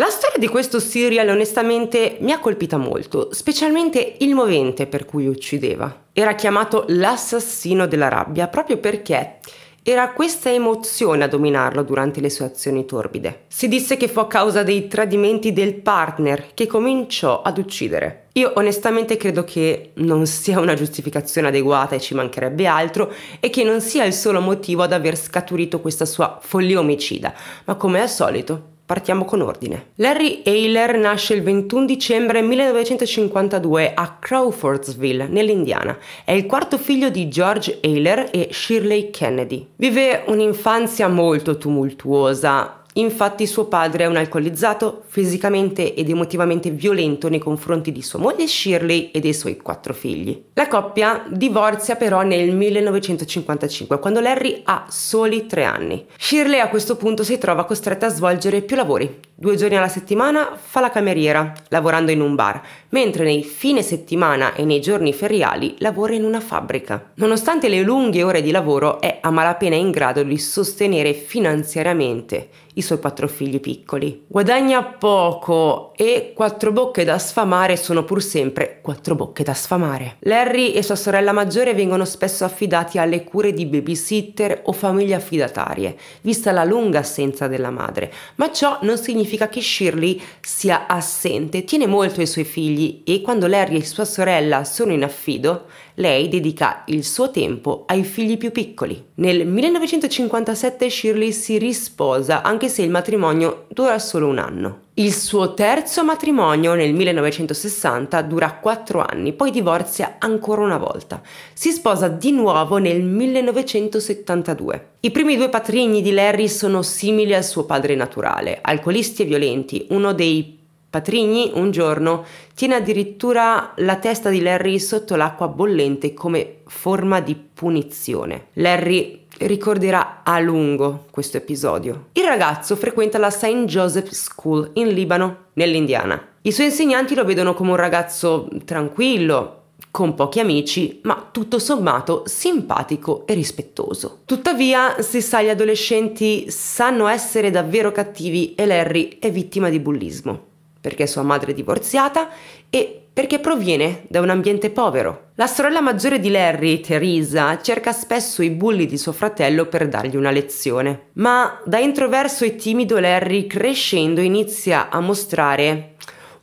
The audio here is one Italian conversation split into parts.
La storia di questo serial onestamente mi ha colpita molto, specialmente il movente per cui uccideva. Era chiamato l'assassino della rabbia proprio perché era questa emozione a dominarlo durante le sue azioni torbide. Si disse che fu a causa dei tradimenti del partner che cominciò ad uccidere. Io onestamente credo che non sia una giustificazione adeguata e ci mancherebbe altro e che non sia il solo motivo ad aver scaturito questa sua follia omicida, ma come al solito Partiamo con ordine. Larry Ayler nasce il 21 dicembre 1952 a Crawfordsville, nell'Indiana. È il quarto figlio di George Ayler e Shirley Kennedy. Vive un'infanzia molto tumultuosa, Infatti suo padre è un alcolizzato, fisicamente ed emotivamente violento nei confronti di sua moglie Shirley e dei suoi quattro figli. La coppia divorzia però nel 1955, quando Larry ha soli tre anni. Shirley a questo punto si trova costretta a svolgere più lavori. Due giorni alla settimana fa la cameriera, lavorando in un bar, mentre nei fine settimana e nei giorni feriali lavora in una fabbrica. Nonostante le lunghe ore di lavoro è a malapena in grado di sostenere finanziariamente i suoi quattro figli piccoli. Guadagna poco e quattro bocche da sfamare sono pur sempre quattro bocche da sfamare. Larry e sua sorella maggiore vengono spesso affidati alle cure di babysitter o famiglie affidatarie, vista la lunga assenza della madre, ma ciò non significa che Shirley sia assente, tiene molto ai suoi figli figli e quando Larry e sua sorella sono in affido, lei dedica il suo tempo ai figli più piccoli. Nel 1957 Shirley si risposa anche se il matrimonio dura solo un anno. Il suo terzo matrimonio nel 1960 dura 4 anni, poi divorzia ancora una volta. Si sposa di nuovo nel 1972. I primi due patrigni di Larry sono simili al suo padre naturale, alcolisti e violenti, uno dei Patrigni un giorno tiene addirittura la testa di Larry sotto l'acqua bollente come forma di punizione. Larry ricorderà a lungo questo episodio. Il ragazzo frequenta la St. Joseph School in Libano, nell'Indiana. I suoi insegnanti lo vedono come un ragazzo tranquillo, con pochi amici, ma tutto sommato simpatico e rispettoso. Tuttavia, si sa, gli adolescenti sanno essere davvero cattivi e Larry è vittima di bullismo perché sua madre è divorziata e perché proviene da un ambiente povero. La sorella maggiore di Larry, Teresa, cerca spesso i bulli di suo fratello per dargli una lezione. Ma da introverso e timido Larry crescendo inizia a mostrare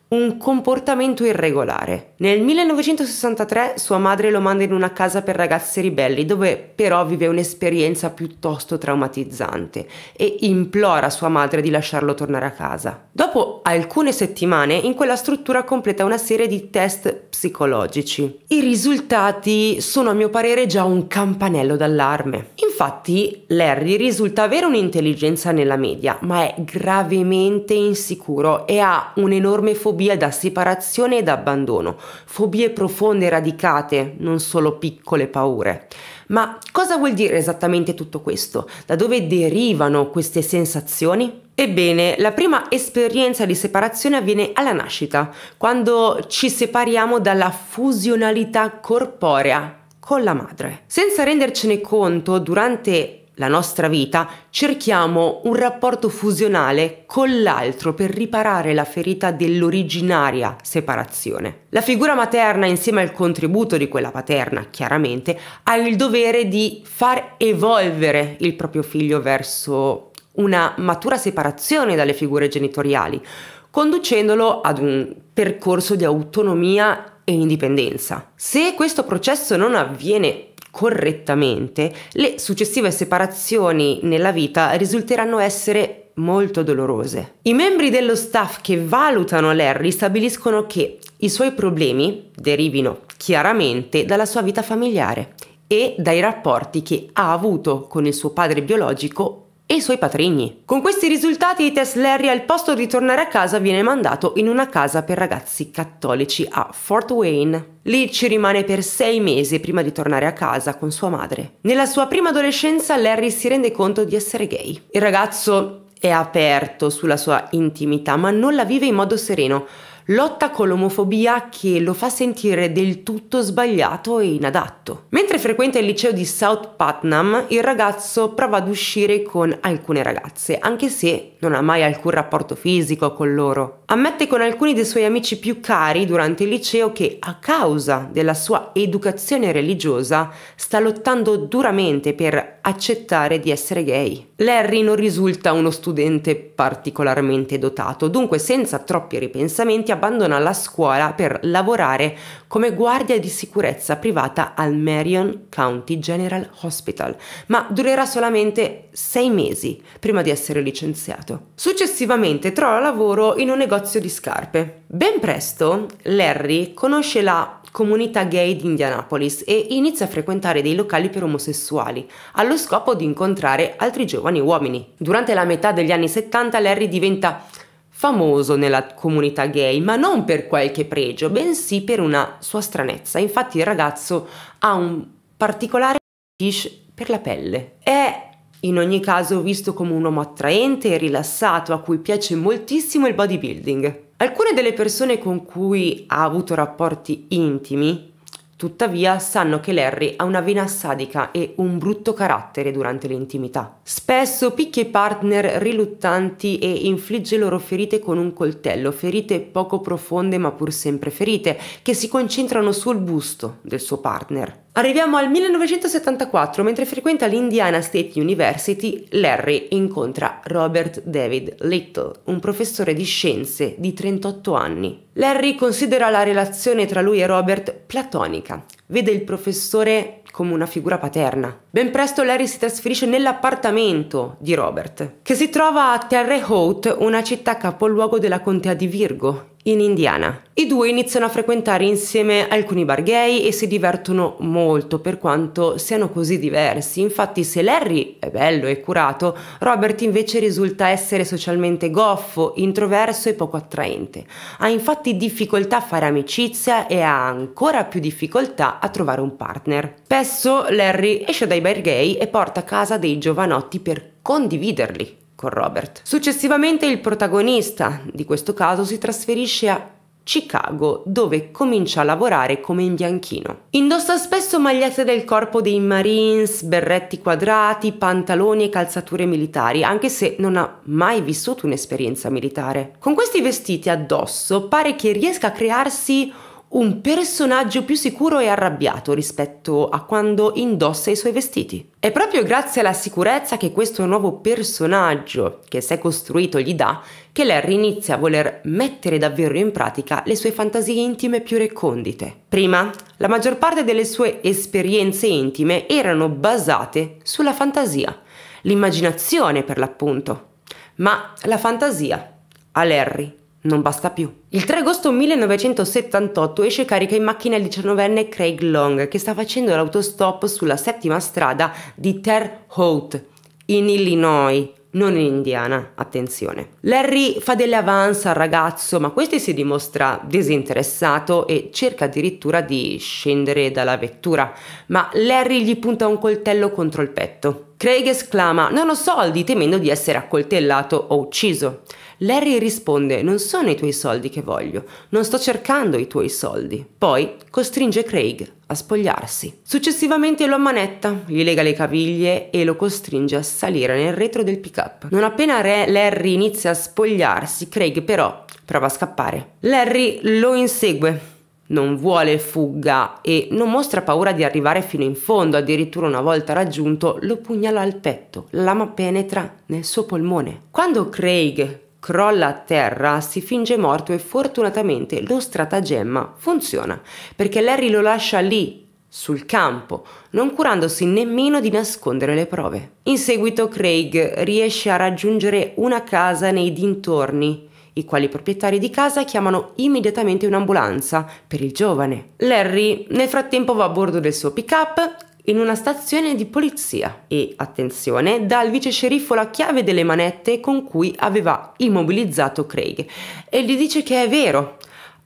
un comportamento irregolare. Nel 1963 sua madre lo manda in una casa per ragazze ribelli dove però vive un'esperienza piuttosto traumatizzante e implora sua madre di lasciarlo tornare a casa. Dopo alcune settimane in quella struttura completa una serie di test psicologici. I risultati sono a mio parere già un campanello d'allarme. Infatti Larry risulta avere un'intelligenza nella media ma è gravemente insicuro e ha un'enorme fobia fobia da separazione e da abbandono, fobie profonde e radicate, non solo piccole paure. Ma cosa vuol dire esattamente tutto questo? Da dove derivano queste sensazioni? Ebbene, la prima esperienza di separazione avviene alla nascita, quando ci separiamo dalla fusionalità corporea con la madre. Senza rendercene conto, durante la nostra vita, cerchiamo un rapporto fusionale con l'altro per riparare la ferita dell'originaria separazione. La figura materna, insieme al contributo di quella paterna, chiaramente, ha il dovere di far evolvere il proprio figlio verso una matura separazione dalle figure genitoriali, conducendolo ad un percorso di autonomia e indipendenza. Se questo processo non avviene correttamente, le successive separazioni nella vita risulteranno essere molto dolorose. I membri dello staff che valutano Larry stabiliscono che i suoi problemi derivino chiaramente dalla sua vita familiare e dai rapporti che ha avuto con il suo padre biologico e i suoi patrigni. Con questi risultati Tess Larry al posto di tornare a casa viene mandato in una casa per ragazzi cattolici a Fort Wayne. Lì ci rimane per sei mesi prima di tornare a casa con sua madre. Nella sua prima adolescenza Larry si rende conto di essere gay. Il ragazzo è aperto sulla sua intimità ma non la vive in modo sereno lotta con l'omofobia che lo fa sentire del tutto sbagliato e inadatto. Mentre frequenta il liceo di South Putnam, il ragazzo prova ad uscire con alcune ragazze, anche se non ha mai alcun rapporto fisico con loro. Ammette con alcuni dei suoi amici più cari durante il liceo che a causa della sua educazione religiosa sta lottando duramente per accettare di essere gay. Larry non risulta uno studente particolarmente dotato, dunque senza troppi ripensamenti abbandona la scuola per lavorare come guardia di sicurezza privata al Marion County General Hospital, ma durerà solamente sei mesi prima di essere licenziato. Successivamente trova lavoro in un negozio negozio di scarpe. Ben presto Larry conosce la comunità gay di Indianapolis e inizia a frequentare dei locali per omosessuali, allo scopo di incontrare altri giovani uomini. Durante la metà degli anni 70 Larry diventa famoso nella comunità gay, ma non per qualche pregio, bensì per una sua stranezza. Infatti il ragazzo ha un particolare fetish per la pelle. È in ogni caso visto come un uomo attraente e rilassato a cui piace moltissimo il bodybuilding. Alcune delle persone con cui ha avuto rapporti intimi, tuttavia, sanno che Larry ha una vena sadica e un brutto carattere durante l'intimità. Spesso picchia i partner riluttanti e infligge loro ferite con un coltello, ferite poco profonde ma pur sempre ferite, che si concentrano sul busto del suo partner. Arriviamo al 1974, mentre frequenta l'Indiana State University, Larry incontra Robert David Little, un professore di scienze di 38 anni. Larry considera la relazione tra lui e Robert platonica, vede il professore come una figura paterna. Ben presto Larry si trasferisce nell'appartamento di Robert, che si trova a Terre Haute, una città capoluogo della contea di Virgo, in Indiana. I due iniziano a frequentare insieme alcuni bar gay e si divertono molto per quanto siano così diversi. Infatti se Larry è bello e curato, Robert invece risulta essere socialmente goffo, introverso e poco attraente. Ha infatti difficoltà a fare amicizia e ha ancora più difficoltà a trovare un partner. Pess Spesso Larry esce dai bar gay e porta a casa dei giovanotti per condividerli con Robert. Successivamente il protagonista di questo caso si trasferisce a Chicago, dove comincia a lavorare come imbianchino. Indossa spesso magliette del corpo dei Marines, berretti quadrati, pantaloni e calzature militari, anche se non ha mai vissuto un'esperienza militare. Con questi vestiti addosso pare che riesca a crearsi un personaggio più sicuro e arrabbiato rispetto a quando indossa i suoi vestiti. È proprio grazie alla sicurezza che questo nuovo personaggio che si è costruito gli dà che Larry inizia a voler mettere davvero in pratica le sue fantasie intime più recondite. Prima, la maggior parte delle sue esperienze intime erano basate sulla fantasia, l'immaginazione per l'appunto. Ma la fantasia a Larry non basta più. Il 3 agosto 1978 esce carica in macchina il 19enne Craig Long che sta facendo l'autostop sulla settima strada di Terre Haute in Illinois non in indiana, attenzione. Larry fa delle avance al ragazzo, ma questi si dimostra disinteressato e cerca addirittura di scendere dalla vettura, ma Larry gli punta un coltello contro il petto. Craig esclama: Non ho soldi, temendo di essere accoltellato o ucciso. Larry risponde non sono i tuoi soldi che voglio, non sto cercando i tuoi soldi. Poi costringe Craig a spogliarsi. Successivamente lo ammanetta, gli lega le caviglie e lo costringe a salire nel retro del pick-up. Non appena Re Larry inizia a spogliarsi, Craig però prova a scappare. Larry lo insegue non vuole fugga e non mostra paura di arrivare fino in fondo, addirittura una volta raggiunto lo pugnala al petto, l'ama penetra nel suo polmone. Quando Craig crolla a terra, si finge morto e fortunatamente lo stratagemma funziona, perché Larry lo lascia lì, sul campo, non curandosi nemmeno di nascondere le prove. In seguito Craig riesce a raggiungere una casa nei dintorni, i quali proprietari di casa chiamano immediatamente un'ambulanza per il giovane. Larry nel frattempo va a bordo del suo pick-up in una stazione di polizia e, attenzione, dà al vice sceriffo la chiave delle manette con cui aveva immobilizzato Craig e gli dice che è vero,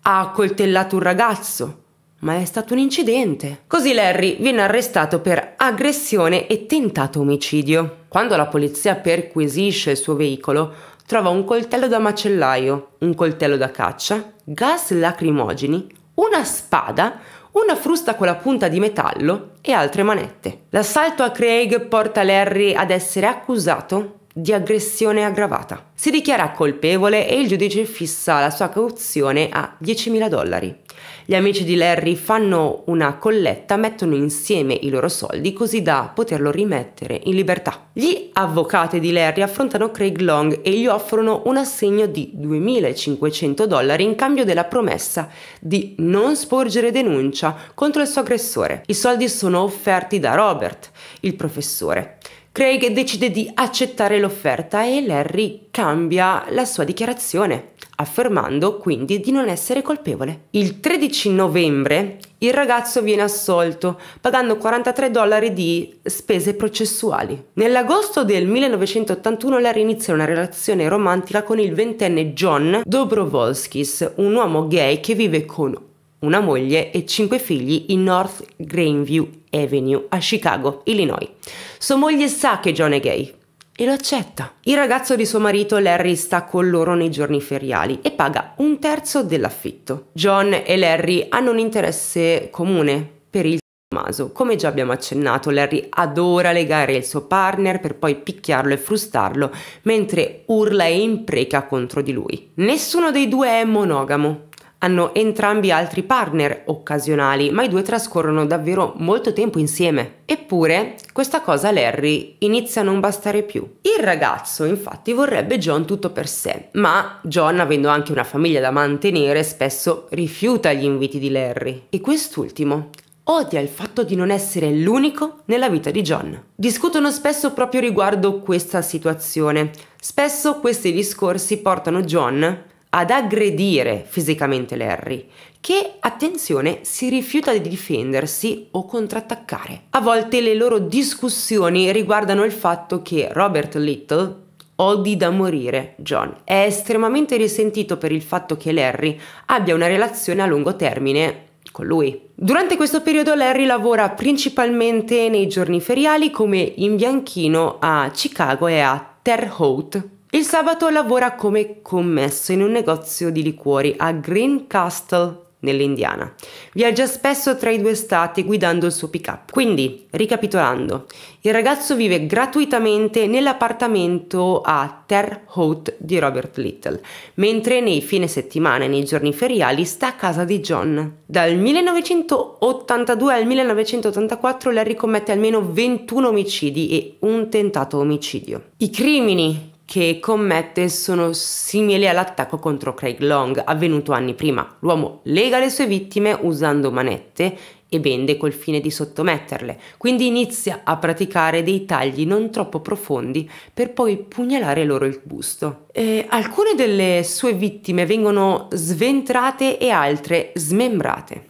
ha coltellato un ragazzo, ma è stato un incidente. Così Larry viene arrestato per aggressione e tentato omicidio. Quando la polizia perquisisce il suo veicolo, trova un coltello da macellaio, un coltello da caccia, gas lacrimogeni, una spada, una frusta con la punta di metallo e altre manette. L'assalto a Craig porta Larry ad essere accusato di aggressione aggravata. Si dichiara colpevole e il giudice fissa la sua cauzione a 10.000 dollari. Gli amici di Larry fanno una colletta, mettono insieme i loro soldi così da poterlo rimettere in libertà. Gli avvocati di Larry affrontano Craig Long e gli offrono un assegno di 2.500 dollari in cambio della promessa di non sporgere denuncia contro il suo aggressore. I soldi sono offerti da Robert, il professore, Craig decide di accettare l'offerta e Larry cambia la sua dichiarazione, affermando quindi di non essere colpevole. Il 13 novembre il ragazzo viene assolto, pagando 43 dollari di spese processuali. Nell'agosto del 1981 Larry inizia una relazione romantica con il ventenne John Dobrovolskis, un uomo gay che vive con una moglie e cinque figli in North Greenview Avenue a Chicago, Illinois. Sua moglie sa che John è gay e lo accetta. Il ragazzo di suo marito Larry sta con loro nei giorni feriali e paga un terzo dell'affitto. John e Larry hanno un interesse comune per il Tommaso. Come già abbiamo accennato, Larry adora legare il suo partner per poi picchiarlo e frustarlo mentre urla e impreca contro di lui. Nessuno dei due è monogamo hanno entrambi altri partner occasionali, ma i due trascorrono davvero molto tempo insieme. Eppure, questa cosa a Larry inizia a non bastare più. Il ragazzo, infatti, vorrebbe John tutto per sé, ma John, avendo anche una famiglia da mantenere, spesso rifiuta gli inviti di Larry. E quest'ultimo odia il fatto di non essere l'unico nella vita di John. Discutono spesso proprio riguardo questa situazione. Spesso questi discorsi portano John ad aggredire fisicamente Larry, che, attenzione, si rifiuta di difendersi o contrattaccare. A volte le loro discussioni riguardano il fatto che Robert Little odi da morire John. È estremamente risentito per il fatto che Larry abbia una relazione a lungo termine con lui. Durante questo periodo Larry lavora principalmente nei giorni feriali come in bianchino a Chicago e a Terre Haute, il sabato lavora come commesso in un negozio di liquori a Green Castle nell'Indiana. Viaggia spesso tra i due stati guidando il suo pick-up. Quindi, ricapitolando, il ragazzo vive gratuitamente nell'appartamento a Terre Haute di Robert Little, mentre nei fine settimana e nei giorni feriali sta a casa di John. Dal 1982 al 1984 Larry commette almeno 21 omicidi e un tentato omicidio. I crimini che commette sono simili all'attacco contro Craig Long avvenuto anni prima. L'uomo lega le sue vittime usando manette e bende col fine di sottometterle, quindi inizia a praticare dei tagli non troppo profondi per poi pugnalare loro il busto. E alcune delle sue vittime vengono sventrate e altre smembrate.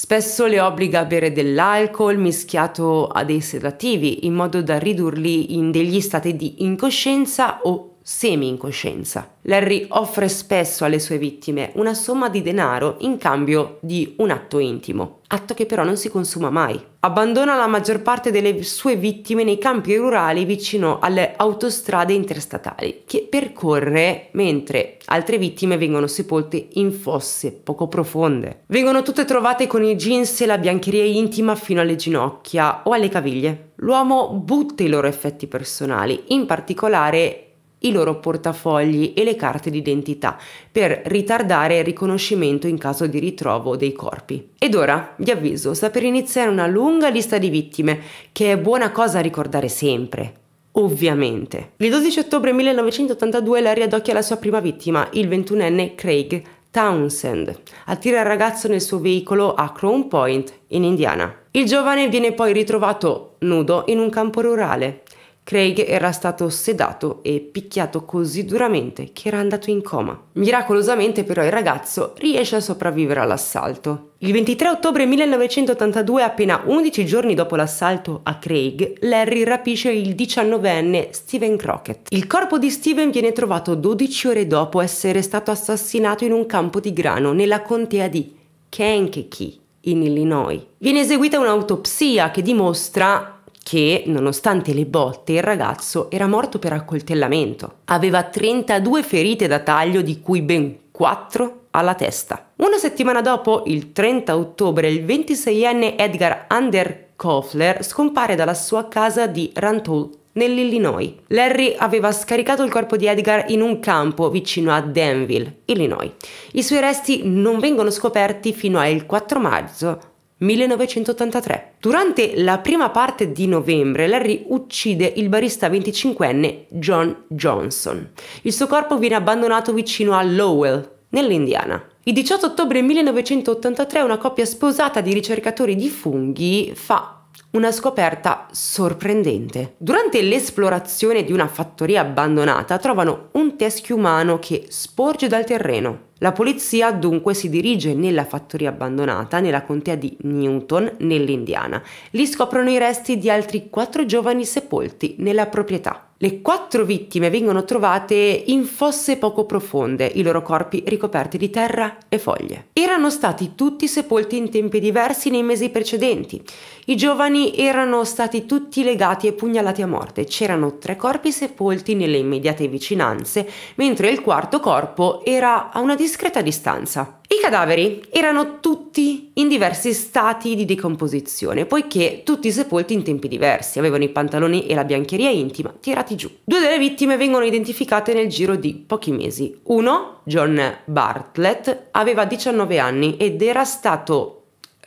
Spesso le obbliga a bere dell'alcol mischiato a dei sedativi in modo da ridurli in degli stati di incoscienza o semi-incoscienza. Larry offre spesso alle sue vittime una somma di denaro in cambio di un atto intimo, atto che però non si consuma mai. Abbandona la maggior parte delle sue vittime nei campi rurali vicino alle autostrade interstatali che percorre mentre altre vittime vengono sepolte in fosse poco profonde. Vengono tutte trovate con i jeans e la biancheria intima fino alle ginocchia o alle caviglie. L'uomo butta i loro effetti personali, in particolare i loro portafogli e le carte d'identità per ritardare il riconoscimento in caso di ritrovo dei corpi. Ed ora vi avviso, sta per iniziare una lunga lista di vittime che è buona cosa ricordare sempre. Ovviamente. Il 12 ottobre 1982 Larry adocchia la sua prima vittima, il 21enne Craig Townsend. Attira il ragazzo nel suo veicolo a Crown Point, in Indiana. Il giovane viene poi ritrovato nudo in un campo rurale. Craig era stato sedato e picchiato così duramente che era andato in coma. Miracolosamente però il ragazzo riesce a sopravvivere all'assalto. Il 23 ottobre 1982, appena 11 giorni dopo l'assalto a Craig, Larry rapisce il 19enne Steven Crockett. Il corpo di Steven viene trovato 12 ore dopo essere stato assassinato in un campo di grano nella contea di Kankakee, in Illinois. Viene eseguita un'autopsia che dimostra che, nonostante le botte, il ragazzo era morto per accoltellamento. Aveva 32 ferite da taglio, di cui ben 4 alla testa. Una settimana dopo, il 30 ottobre, il 26enne Edgar Under Kofler scompare dalla sua casa di Rantoul nell'Illinois. Larry aveva scaricato il corpo di Edgar in un campo vicino a Danville, Illinois. I suoi resti non vengono scoperti fino al 4 maggio 1983. Durante la prima parte di novembre, Larry uccide il barista 25enne John Johnson. Il suo corpo viene abbandonato vicino a Lowell, nell'Indiana. Il 18 ottobre 1983 una coppia sposata di ricercatori di funghi fa una scoperta sorprendente. Durante l'esplorazione di una fattoria abbandonata trovano un teschio umano che sporge dal terreno. La polizia dunque si dirige nella fattoria abbandonata nella contea di Newton, nell'Indiana. Lì scoprono i resti di altri quattro giovani sepolti nella proprietà. Le quattro vittime vengono trovate in fosse poco profonde, i loro corpi ricoperti di terra e foglie. Erano stati tutti sepolti in tempi diversi nei mesi precedenti. I giovani erano stati tutti legati e pugnalati a morte, c'erano tre corpi sepolti nelle immediate vicinanze, mentre il quarto corpo era a una discreta distanza. I cadaveri erano tutti in diversi stati di decomposizione, poiché tutti sepolti in tempi diversi, avevano i pantaloni e la biancheria intima tirati giù. Due delle vittime vengono identificate nel giro di pochi mesi. Uno, John Bartlett, aveva 19 anni ed era stato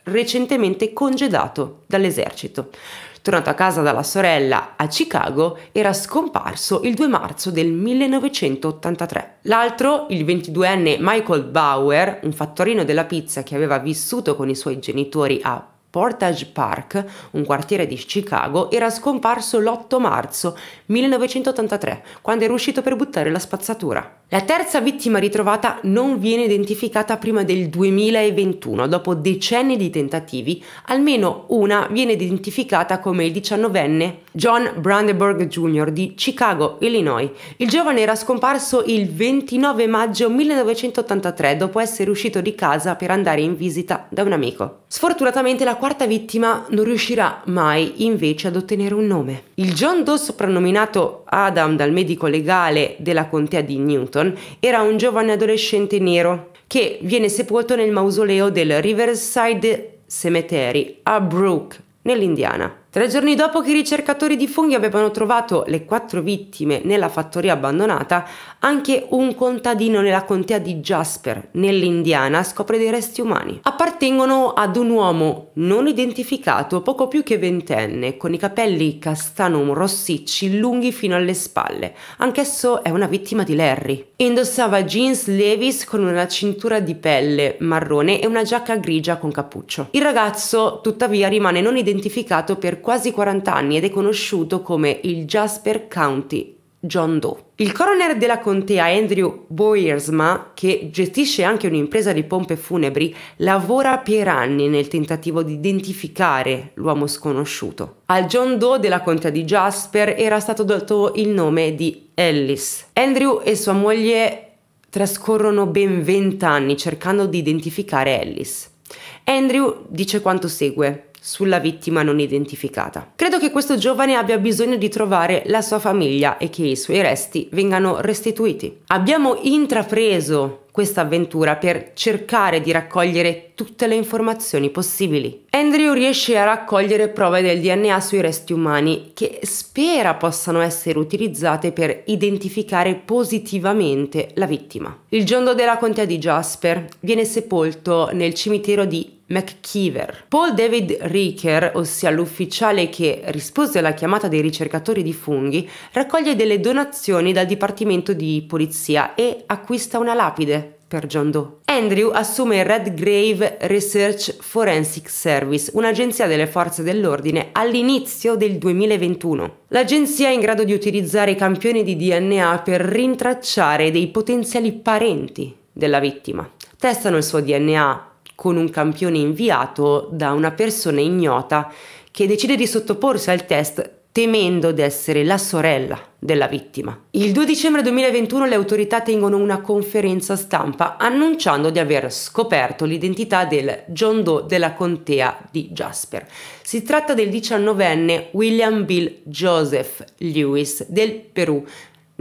recentemente congedato dall'esercito. Tornato a casa dalla sorella a Chicago, era scomparso il 2 marzo del 1983. L'altro, il 22enne Michael Bauer, un fattorino della pizza che aveva vissuto con i suoi genitori a Portage Park, un quartiere di Chicago, era scomparso l'8 marzo 1983, quando era uscito per buttare la spazzatura. La terza vittima ritrovata non viene identificata prima del 2021, dopo decenni di tentativi, almeno una viene identificata come il 19enne John Brandenburg Jr. di Chicago, Illinois. Il giovane era scomparso il 29 maggio 1983 dopo essere uscito di casa per andare in visita da un amico. Sfortunatamente la quarta vittima non riuscirà mai invece ad ottenere un nome. Il John Doe soprannominato Adam dal medico legale della contea di Newton era un giovane adolescente nero che viene sepolto nel mausoleo del Riverside Cemetery a Brook, nell'Indiana. Tre giorni dopo che i ricercatori di funghi avevano trovato le quattro vittime nella fattoria abbandonata, anche un contadino nella contea di Jasper, nell'Indiana, scopre dei resti umani. Appartengono ad un uomo non identificato, poco più che ventenne, con i capelli castano rossicci lunghi fino alle spalle. Anch'esso è una vittima di Larry. Indossava jeans Levis con una cintura di pelle marrone e una giacca grigia con cappuccio. Il ragazzo, tuttavia, rimane non identificato per quasi 40 anni ed è conosciuto come il Jasper County John Doe. Il coroner della contea Andrew Boersma, che gestisce anche un'impresa di pompe funebri, lavora per anni nel tentativo di identificare l'uomo sconosciuto. Al John Doe della contea di Jasper era stato dato il nome di Ellis. Andrew e sua moglie trascorrono ben 20 anni cercando di identificare Ellis. Andrew dice quanto segue sulla vittima non identificata. Credo che questo giovane abbia bisogno di trovare la sua famiglia e che i suoi resti vengano restituiti. Abbiamo intrapreso questa avventura per cercare di raccogliere tutte le informazioni possibili. Andrew riesce a raccogliere prove del DNA sui resti umani che spera possano essere utilizzate per identificare positivamente la vittima. Il giondo della contea di Jasper viene sepolto nel cimitero di McKeever. Paul David Ricker, ossia l'ufficiale che rispose alla chiamata dei ricercatori di funghi, raccoglie delle donazioni dal Dipartimento di Polizia e acquista una lapide per John Doe. Andrew assume il Redgrave Research Forensic Service, un'agenzia delle forze dell'ordine, all'inizio del 2021. L'agenzia è in grado di utilizzare i campioni di DNA per rintracciare dei potenziali parenti della vittima. Testano il suo DNA con un campione inviato da una persona ignota che decide di sottoporsi al test temendo di essere la sorella della vittima. Il 2 dicembre 2021 le autorità tengono una conferenza stampa annunciando di aver scoperto l'identità del John Doe della contea di Jasper. Si tratta del 19enne William Bill Joseph Lewis del Perù,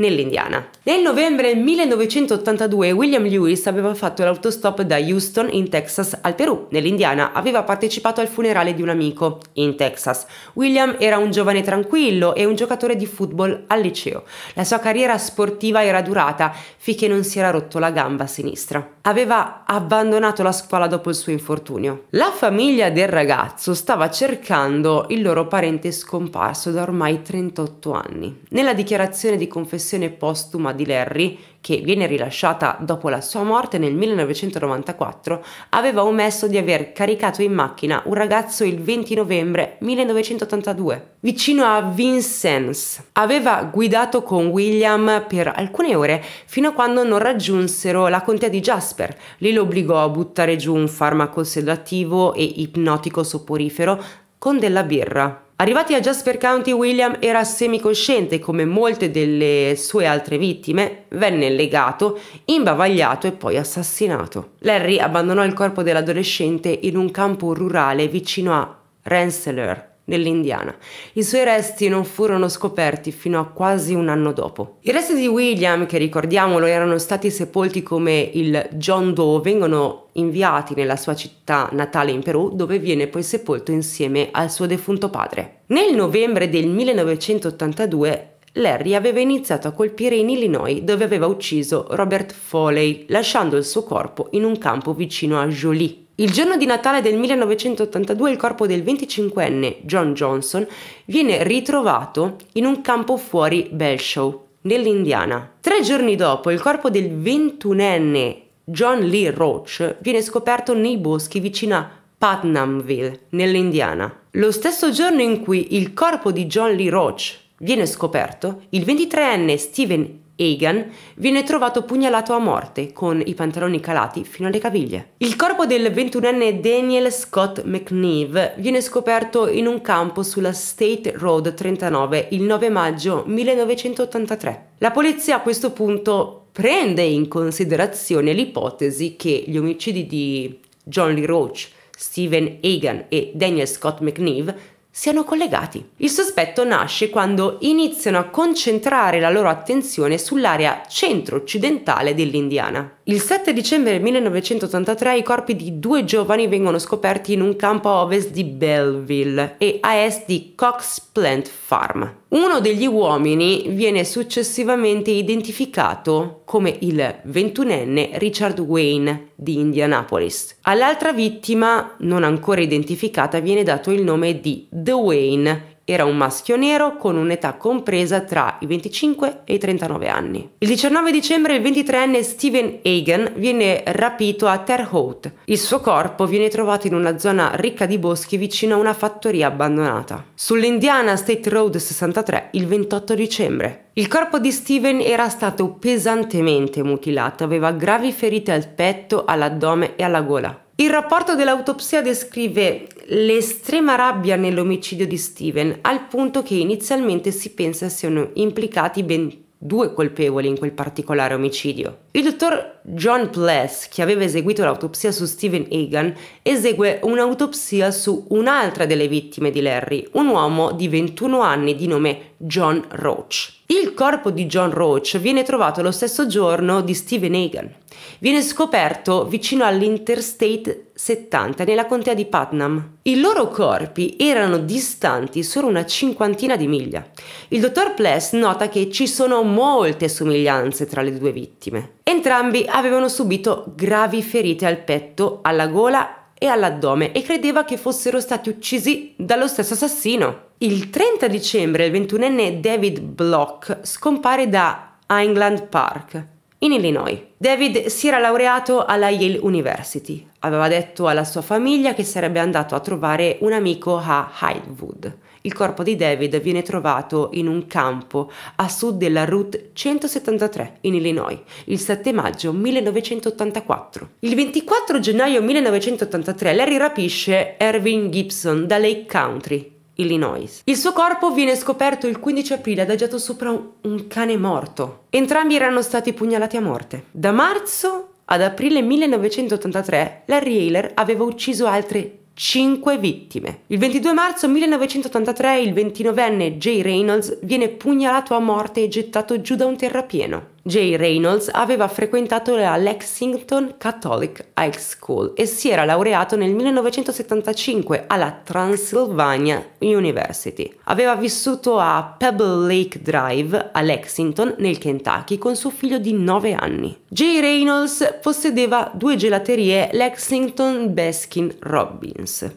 nell'Indiana. Nel novembre 1982 William Lewis aveva fatto l'autostop da Houston in Texas al Perù. Nell'Indiana aveva partecipato al funerale di un amico in Texas. William era un giovane tranquillo e un giocatore di football al liceo. La sua carriera sportiva era durata finché non si era rotto la gamba sinistra. Aveva abbandonato la scuola dopo il suo infortunio. La famiglia del ragazzo stava cercando il loro parente scomparso da ormai 38 anni. Nella dichiarazione di confessione edizione postuma di Larry, che viene rilasciata dopo la sua morte nel 1994, aveva omesso di aver caricato in macchina un ragazzo il 20 novembre 1982, vicino a Vincennes. Aveva guidato con William per alcune ore fino a quando non raggiunsero la contea di Jasper. Lì lo obbligò a buttare giù un farmaco sedativo e ipnotico soporifero con della birra. Arrivati a Jasper County, William era semiconsciente e come molte delle sue altre vittime, venne legato, imbavagliato e poi assassinato. Larry abbandonò il corpo dell'adolescente in un campo rurale vicino a Rensselaer, nell'Indiana. I suoi resti non furono scoperti fino a quasi un anno dopo. I resti di William, che ricordiamolo erano stati sepolti come il John Doe, vengono inviati nella sua città natale in Perù, dove viene poi sepolto insieme al suo defunto padre. Nel novembre del 1982 Larry aveva iniziato a colpire in Illinois dove aveva ucciso Robert Foley, lasciando il suo corpo in un campo vicino a Jolie. Il giorno di Natale del 1982 il corpo del 25enne John Johnson viene ritrovato in un campo fuori Belshaw, nell'Indiana. Tre giorni dopo il corpo del 21enne John Lee Roach viene scoperto nei boschi vicino a Putnamville, nell'Indiana. Lo stesso giorno in cui il corpo di John Lee Roach viene scoperto, il 23enne Steven Egan, viene trovato pugnalato a morte con i pantaloni calati fino alle caviglie. Il corpo del 21enne Daniel Scott McNeve viene scoperto in un campo sulla State Road 39 il 9 maggio 1983. La polizia a questo punto prende in considerazione l'ipotesi che gli omicidi di John Lee Roach Stephen Egan e Daniel Scott McNeve siano collegati. Il sospetto nasce quando iniziano a concentrare la loro attenzione sull'area centro-occidentale dell'Indiana. Il 7 dicembre 1983 i corpi di due giovani vengono scoperti in un campo a ovest di Belleville e a est di Cox Plant Farm. Uno degli uomini viene successivamente identificato come il ventunenne Richard Wayne di Indianapolis. All'altra vittima, non ancora identificata, viene dato il nome di The Wayne era un maschio nero con un'età compresa tra i 25 e i 39 anni. Il 19 dicembre il 23enne Steven Hagen viene rapito a Terre Haute. Il suo corpo viene trovato in una zona ricca di boschi vicino a una fattoria abbandonata. Sull'Indiana State Road 63 il 28 dicembre. Il corpo di Steven era stato pesantemente mutilato, aveva gravi ferite al petto, all'addome e alla gola. Il rapporto dell'autopsia descrive l'estrema rabbia nell'omicidio di Steven, al punto che inizialmente si pensa siano implicati ben due colpevoli in quel particolare omicidio. Il dottor John Pless, che aveva eseguito l'autopsia su Steven Egan, esegue un'autopsia su un'altra delle vittime di Larry, un uomo di 21 anni di nome John Roach. Il corpo di John Roach viene trovato lo stesso giorno di Steven Hagan. Viene scoperto vicino all'Interstate 70 nella contea di Putnam. I loro corpi erano distanti solo una cinquantina di miglia. Il dottor Pless nota che ci sono molte somiglianze tra le due vittime. Entrambi avevano subito gravi ferite al petto, alla gola e all'addome e credeva che fossero stati uccisi dallo stesso assassino. Il 30 dicembre il 21enne David Block scompare da Highland Park, in Illinois. David si era laureato alla Yale University. Aveva detto alla sua famiglia che sarebbe andato a trovare un amico a Highwood. Il corpo di David viene trovato in un campo a sud della Route 173 in Illinois il 7 maggio 1984. Il 24 gennaio 1983 Larry rapisce Erwin Gibson da Lake Country, Illinois. Il suo corpo viene scoperto il 15 aprile adagiato sopra un cane morto. Entrambi erano stati pugnalati a morte. Da marzo ad aprile 1983 Larry Ayler aveva ucciso altre 5 vittime. Il 22 marzo 1983 il 29enne Jay Reynolds viene pugnalato a morte e gettato giù da un terrapieno. Jay Reynolds aveva frequentato la Lexington Catholic High School e si era laureato nel 1975 alla Transylvania University. Aveva vissuto a Pebble Lake Drive a Lexington, nel Kentucky, con suo figlio di 9 anni. Jay Reynolds possedeva due gelaterie Lexington Baskin Robbins.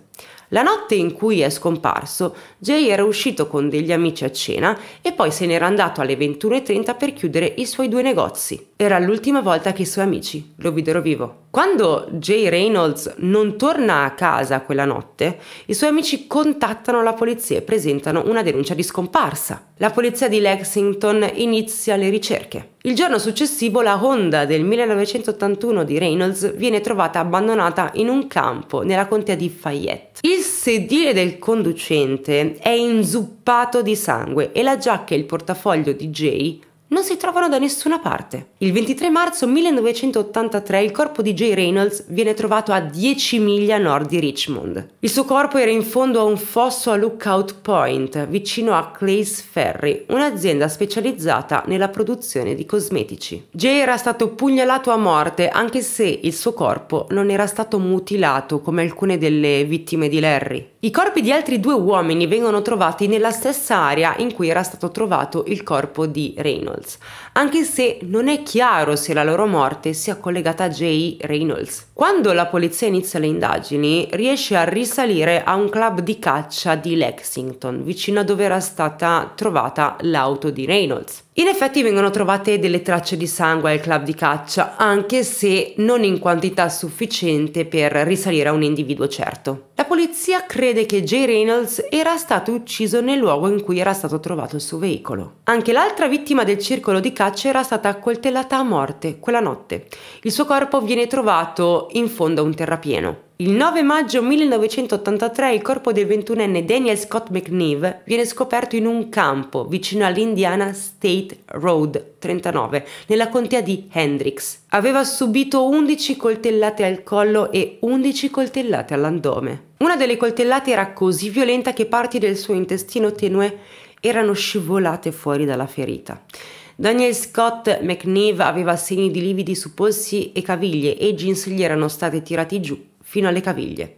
La notte in cui è scomparso, Jay era uscito con degli amici a cena e poi se n'era andato alle 21.30 per chiudere i suoi due negozi. Era l'ultima volta che i suoi amici lo videro vivo. Quando Jay Reynolds non torna a casa quella notte, i suoi amici contattano la polizia e presentano una denuncia di scomparsa. La polizia di Lexington inizia le ricerche. Il giorno successivo la Honda del 1981 di Reynolds viene trovata abbandonata in un campo nella contea di Fayette. Il sedile del conducente è inzuppato di sangue e la giacca e il portafoglio di Jay non si trovano da nessuna parte. Il 23 marzo 1983 il corpo di Jay Reynolds viene trovato a 10 miglia a nord di Richmond. Il suo corpo era in fondo a un fosso a Lookout Point, vicino a Clay's Ferry, un'azienda specializzata nella produzione di cosmetici. Jay era stato pugnalato a morte anche se il suo corpo non era stato mutilato come alcune delle vittime di Larry. I corpi di altri due uomini vengono trovati nella stessa area in cui era stato trovato il corpo di Reynolds. Reynolds, anche se non è chiaro se la loro morte sia collegata a Jay Reynolds. Quando la polizia inizia le indagini, riesce a risalire a un club di caccia di Lexington, vicino a dove era stata trovata l'auto di Reynolds. In effetti vengono trovate delle tracce di sangue al club di caccia, anche se non in quantità sufficiente per risalire a un individuo certo. La polizia crede che Jay Reynolds era stato ucciso nel luogo in cui era stato trovato il suo veicolo. Anche l'altra vittima del circolo di caccia era stata accoltellata a morte quella notte. Il suo corpo viene trovato in fondo a un terrapieno. Il 9 maggio 1983 il corpo del 21enne Daniel Scott McNeve viene scoperto in un campo vicino all'Indiana State Road 39 nella contea di Hendrix. Aveva subito 11 coltellate al collo e 11 coltellate all'andome. Una delle coltellate era così violenta che parti del suo intestino tenue erano scivolate fuori dalla ferita. Daniel Scott McNeve aveva segni di lividi su polsi e caviglie e i jeans gli erano stati tirati giù fino alle caviglie.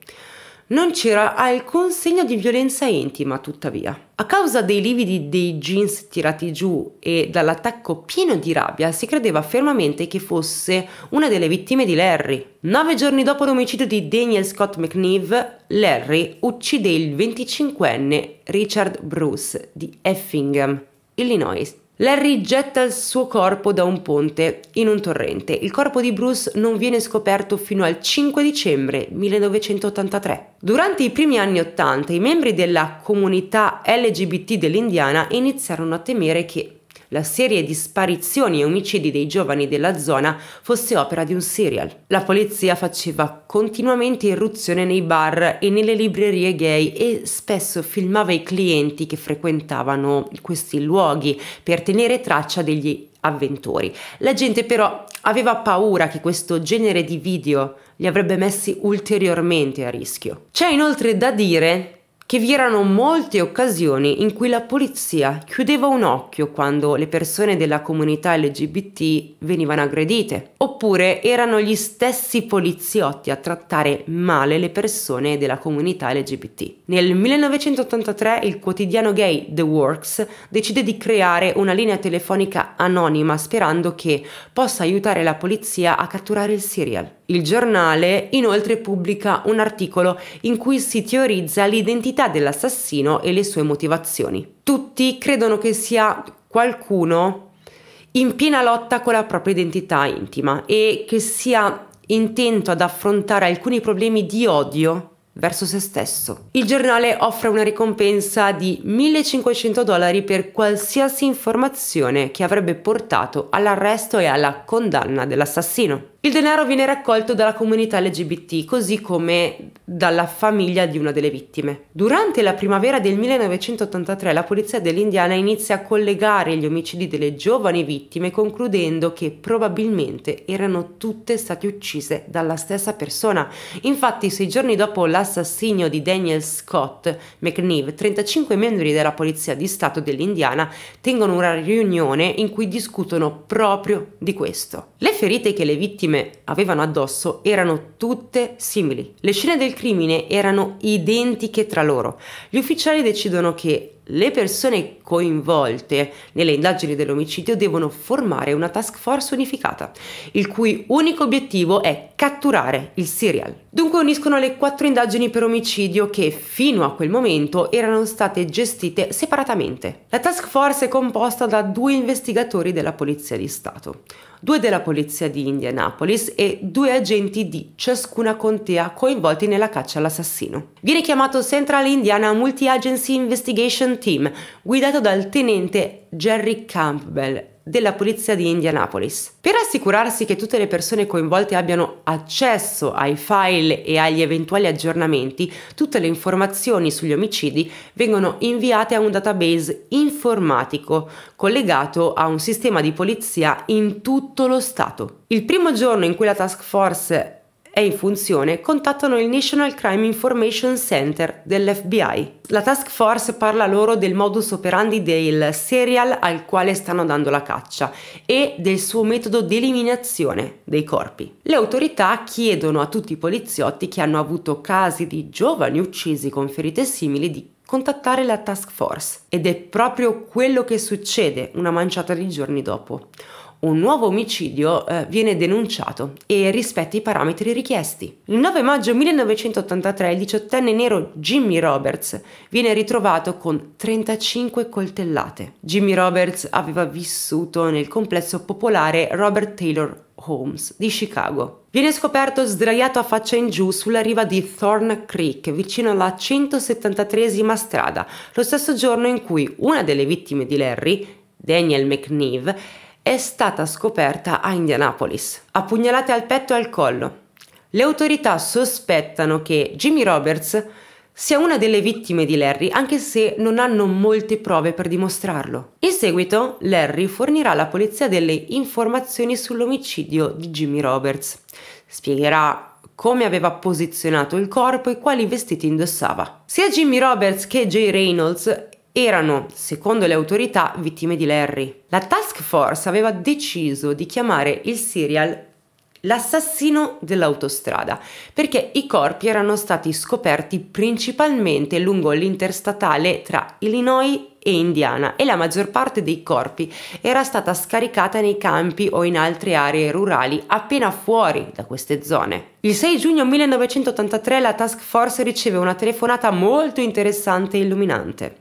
Non c'era alcun segno di violenza intima, tuttavia. A causa dei lividi dei jeans tirati giù e dall'attacco pieno di rabbia, si credeva fermamente che fosse una delle vittime di Larry. Nove giorni dopo l'omicidio di Daniel Scott McNeve, Larry uccide il 25enne Richard Bruce di Effingham, Illinois, Larry getta il suo corpo da un ponte in un torrente. Il corpo di Bruce non viene scoperto fino al 5 dicembre 1983. Durante i primi anni 80 i membri della comunità LGBT dell'Indiana iniziarono a temere che la serie di sparizioni e omicidi dei giovani della zona fosse opera di un serial. La polizia faceva continuamente irruzione nei bar e nelle librerie gay e spesso filmava i clienti che frequentavano questi luoghi per tenere traccia degli avventori. La gente però aveva paura che questo genere di video li avrebbe messi ulteriormente a rischio. C'è inoltre da dire che vi erano molte occasioni in cui la polizia chiudeva un occhio quando le persone della comunità LGBT venivano aggredite, oppure erano gli stessi poliziotti a trattare male le persone della comunità LGBT. Nel 1983 il quotidiano gay The Works decide di creare una linea telefonica anonima sperando che possa aiutare la polizia a catturare il serial. Il giornale inoltre pubblica un articolo in cui si teorizza l'identità dell'assassino e le sue motivazioni. Tutti credono che sia qualcuno in piena lotta con la propria identità intima e che sia intento ad affrontare alcuni problemi di odio verso se stesso. Il giornale offre una ricompensa di 1500 dollari per qualsiasi informazione che avrebbe portato all'arresto e alla condanna dell'assassino. Il denaro viene raccolto dalla comunità LGBT, così come dalla famiglia di una delle vittime. Durante la primavera del 1983 la polizia dell'Indiana inizia a collegare gli omicidi delle giovani vittime, concludendo che probabilmente erano tutte state uccise dalla stessa persona. Infatti, sei giorni dopo l'assassinio di Daniel Scott McNeve, 35 membri della polizia di Stato dell'Indiana tengono una riunione in cui discutono proprio di questo. Le ferite che le vittime film avevano addosso erano tutte simili. Le scene del crimine erano identiche tra loro. Gli ufficiali decidono che le persone coinvolte nelle indagini dell'omicidio devono formare una task force unificata, il cui unico obiettivo è catturare il serial. Dunque uniscono le quattro indagini per omicidio che fino a quel momento erano state gestite separatamente. La task force è composta da due investigatori della Polizia di Stato, due della polizia di Indianapolis e due agenti di ciascuna contea coinvolti nella caccia all'assassino. Viene chiamato Central Indiana Multi-Agency Investigation Team, guidato dal tenente Jerry Campbell della Polizia di Indianapolis. Per assicurarsi che tutte le persone coinvolte abbiano accesso ai file e agli eventuali aggiornamenti, tutte le informazioni sugli omicidi vengono inviate a un database informatico collegato a un sistema di polizia in tutto lo Stato. Il primo giorno in cui la task force è in funzione contattano il National Crime Information Center dell'FBI. La task force parla loro del modus operandi del serial al quale stanno dando la caccia e del suo metodo di eliminazione dei corpi. Le autorità chiedono a tutti i poliziotti che hanno avuto casi di giovani uccisi con ferite simili di contattare la task force ed è proprio quello che succede una manciata di giorni dopo un nuovo omicidio eh, viene denunciato e rispetta i parametri richiesti. Il 9 maggio 1983 il diciottenne nero Jimmy Roberts viene ritrovato con 35 coltellate. Jimmy Roberts aveva vissuto nel complesso popolare Robert Taylor Holmes di Chicago. Viene scoperto sdraiato a faccia in giù sulla riva di Thorn Creek, vicino alla 173esima strada, lo stesso giorno in cui una delle vittime di Larry, Daniel McNeve, è stata scoperta a Indianapolis, a pugnalate al petto e al collo. Le autorità sospettano che Jimmy Roberts sia una delle vittime di Larry, anche se non hanno molte prove per dimostrarlo. In seguito, Larry fornirà alla polizia delle informazioni sull'omicidio di Jimmy Roberts. Spiegherà come aveva posizionato il corpo e quali vestiti indossava. Sia Jimmy Roberts che Jay Reynolds erano, secondo le autorità, vittime di Larry. La task force aveva deciso di chiamare il serial l'assassino dell'autostrada, perché i corpi erano stati scoperti principalmente lungo l'interstatale tra Illinois e Indiana e la maggior parte dei corpi era stata scaricata nei campi o in altre aree rurali appena fuori da queste zone. Il 6 giugno 1983 la task force riceve una telefonata molto interessante e illuminante.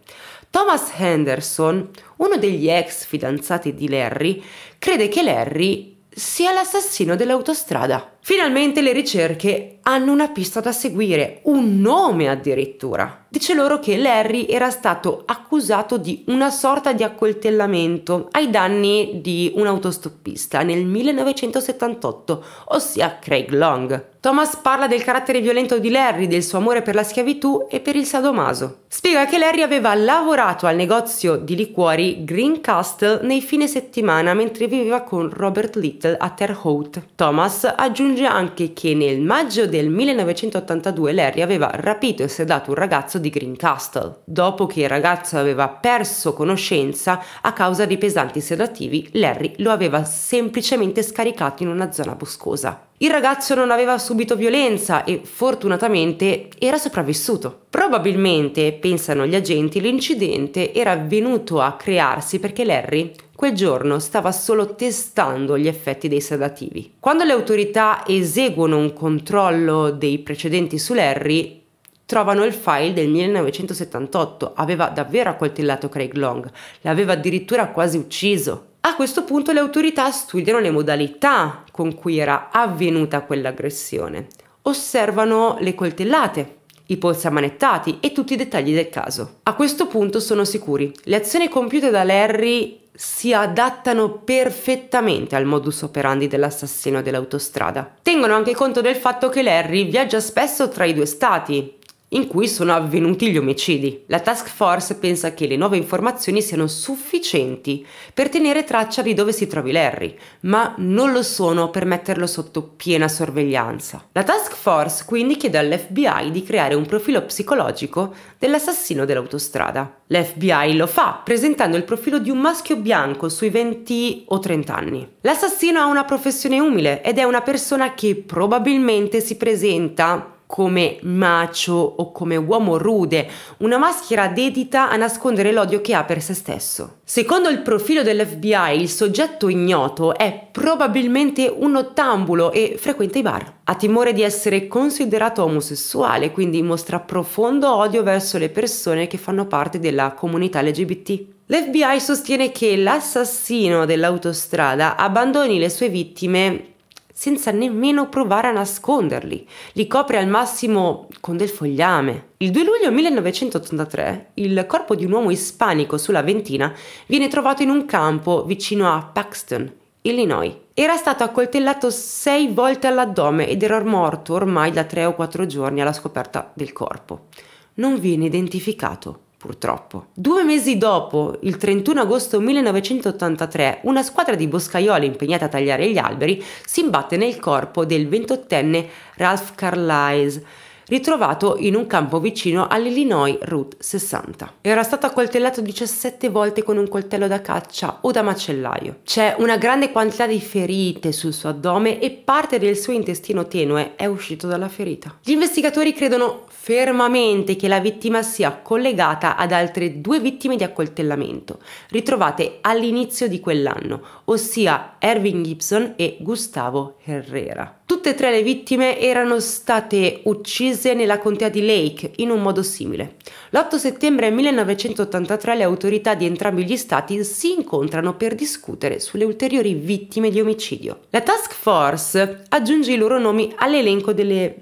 Thomas Henderson, uno degli ex fidanzati di Larry, crede che Larry sia l'assassino dell'autostrada. Finalmente le ricerche hanno una pista da seguire, un nome addirittura. Dice loro che Larry era stato accusato di una sorta di accoltellamento ai danni di un autostoppista nel 1978, ossia Craig Long. Thomas parla del carattere violento di Larry, del suo amore per la schiavitù e per il sadomaso. Spiega che Larry aveva lavorato al negozio di liquori Green Castle nei fine settimana mentre viveva con Robert Little a Terre Haute. Thomas aggiunge aggiunge anche che nel maggio del 1982 Larry aveva rapito e sedato un ragazzo di Greencastle. Dopo che il ragazzo aveva perso conoscenza a causa di pesanti sedativi, Larry lo aveva semplicemente scaricato in una zona boscosa. Il ragazzo non aveva subito violenza e fortunatamente era sopravvissuto. Probabilmente, pensano gli agenti, l'incidente era venuto a crearsi perché Larry Quel giorno stava solo testando gli effetti dei sedativi. Quando le autorità eseguono un controllo dei precedenti su Larry, trovano il file del 1978. Aveva davvero accoltellato Craig Long, l'aveva addirittura quasi ucciso. A questo punto le autorità studiano le modalità con cui era avvenuta quell'aggressione. Osservano le coltellate, i polsi ammanettati e tutti i dettagli del caso. A questo punto sono sicuri. Le azioni compiute da Larry si adattano perfettamente al modus operandi dell'assassino dell'autostrada. Tengono anche conto del fatto che Larry viaggia spesso tra i due stati, in cui sono avvenuti gli omicidi. La task force pensa che le nuove informazioni siano sufficienti per tenere traccia di dove si trovi Larry, ma non lo sono per metterlo sotto piena sorveglianza. La task force quindi chiede all'FBI di creare un profilo psicologico dell'assassino dell'autostrada. L'FBI lo fa presentando il profilo di un maschio bianco sui 20 o 30 anni. L'assassino ha una professione umile ed è una persona che probabilmente si presenta come macio o come uomo rude, una maschera dedita a nascondere l'odio che ha per se stesso. Secondo il profilo dell'FBI, il soggetto ignoto è probabilmente un ottambulo e frequenta i bar. Ha timore di essere considerato omosessuale, quindi mostra profondo odio verso le persone che fanno parte della comunità LGBT. L'FBI sostiene che l'assassino dell'autostrada abbandoni le sue vittime senza nemmeno provare a nasconderli. Li copre al massimo con del fogliame. Il 2 luglio 1983 il corpo di un uomo ispanico sulla Ventina viene trovato in un campo vicino a Paxton, Illinois. Era stato accoltellato sei volte all'addome ed era morto ormai da tre o quattro giorni alla scoperta del corpo. Non viene identificato purtroppo. Due mesi dopo, il 31 agosto 1983, una squadra di boscaioli impegnata a tagliare gli alberi si imbatte nel corpo del ventottenne Ralph Carlisle ritrovato in un campo vicino all'Illinois Route 60. Era stato accoltellato 17 volte con un coltello da caccia o da macellaio. C'è una grande quantità di ferite sul suo addome e parte del suo intestino tenue è uscito dalla ferita. Gli investigatori credono fermamente che la vittima sia collegata ad altre due vittime di accoltellamento, ritrovate all'inizio di quell'anno, ossia Erving Gibson e Gustavo Herrera. Tutte e tre le vittime erano state uccise nella contea di Lake in un modo simile. L'8 settembre 1983 le autorità di entrambi gli stati si incontrano per discutere sulle ulteriori vittime di omicidio. La task force aggiunge i loro nomi all'elenco delle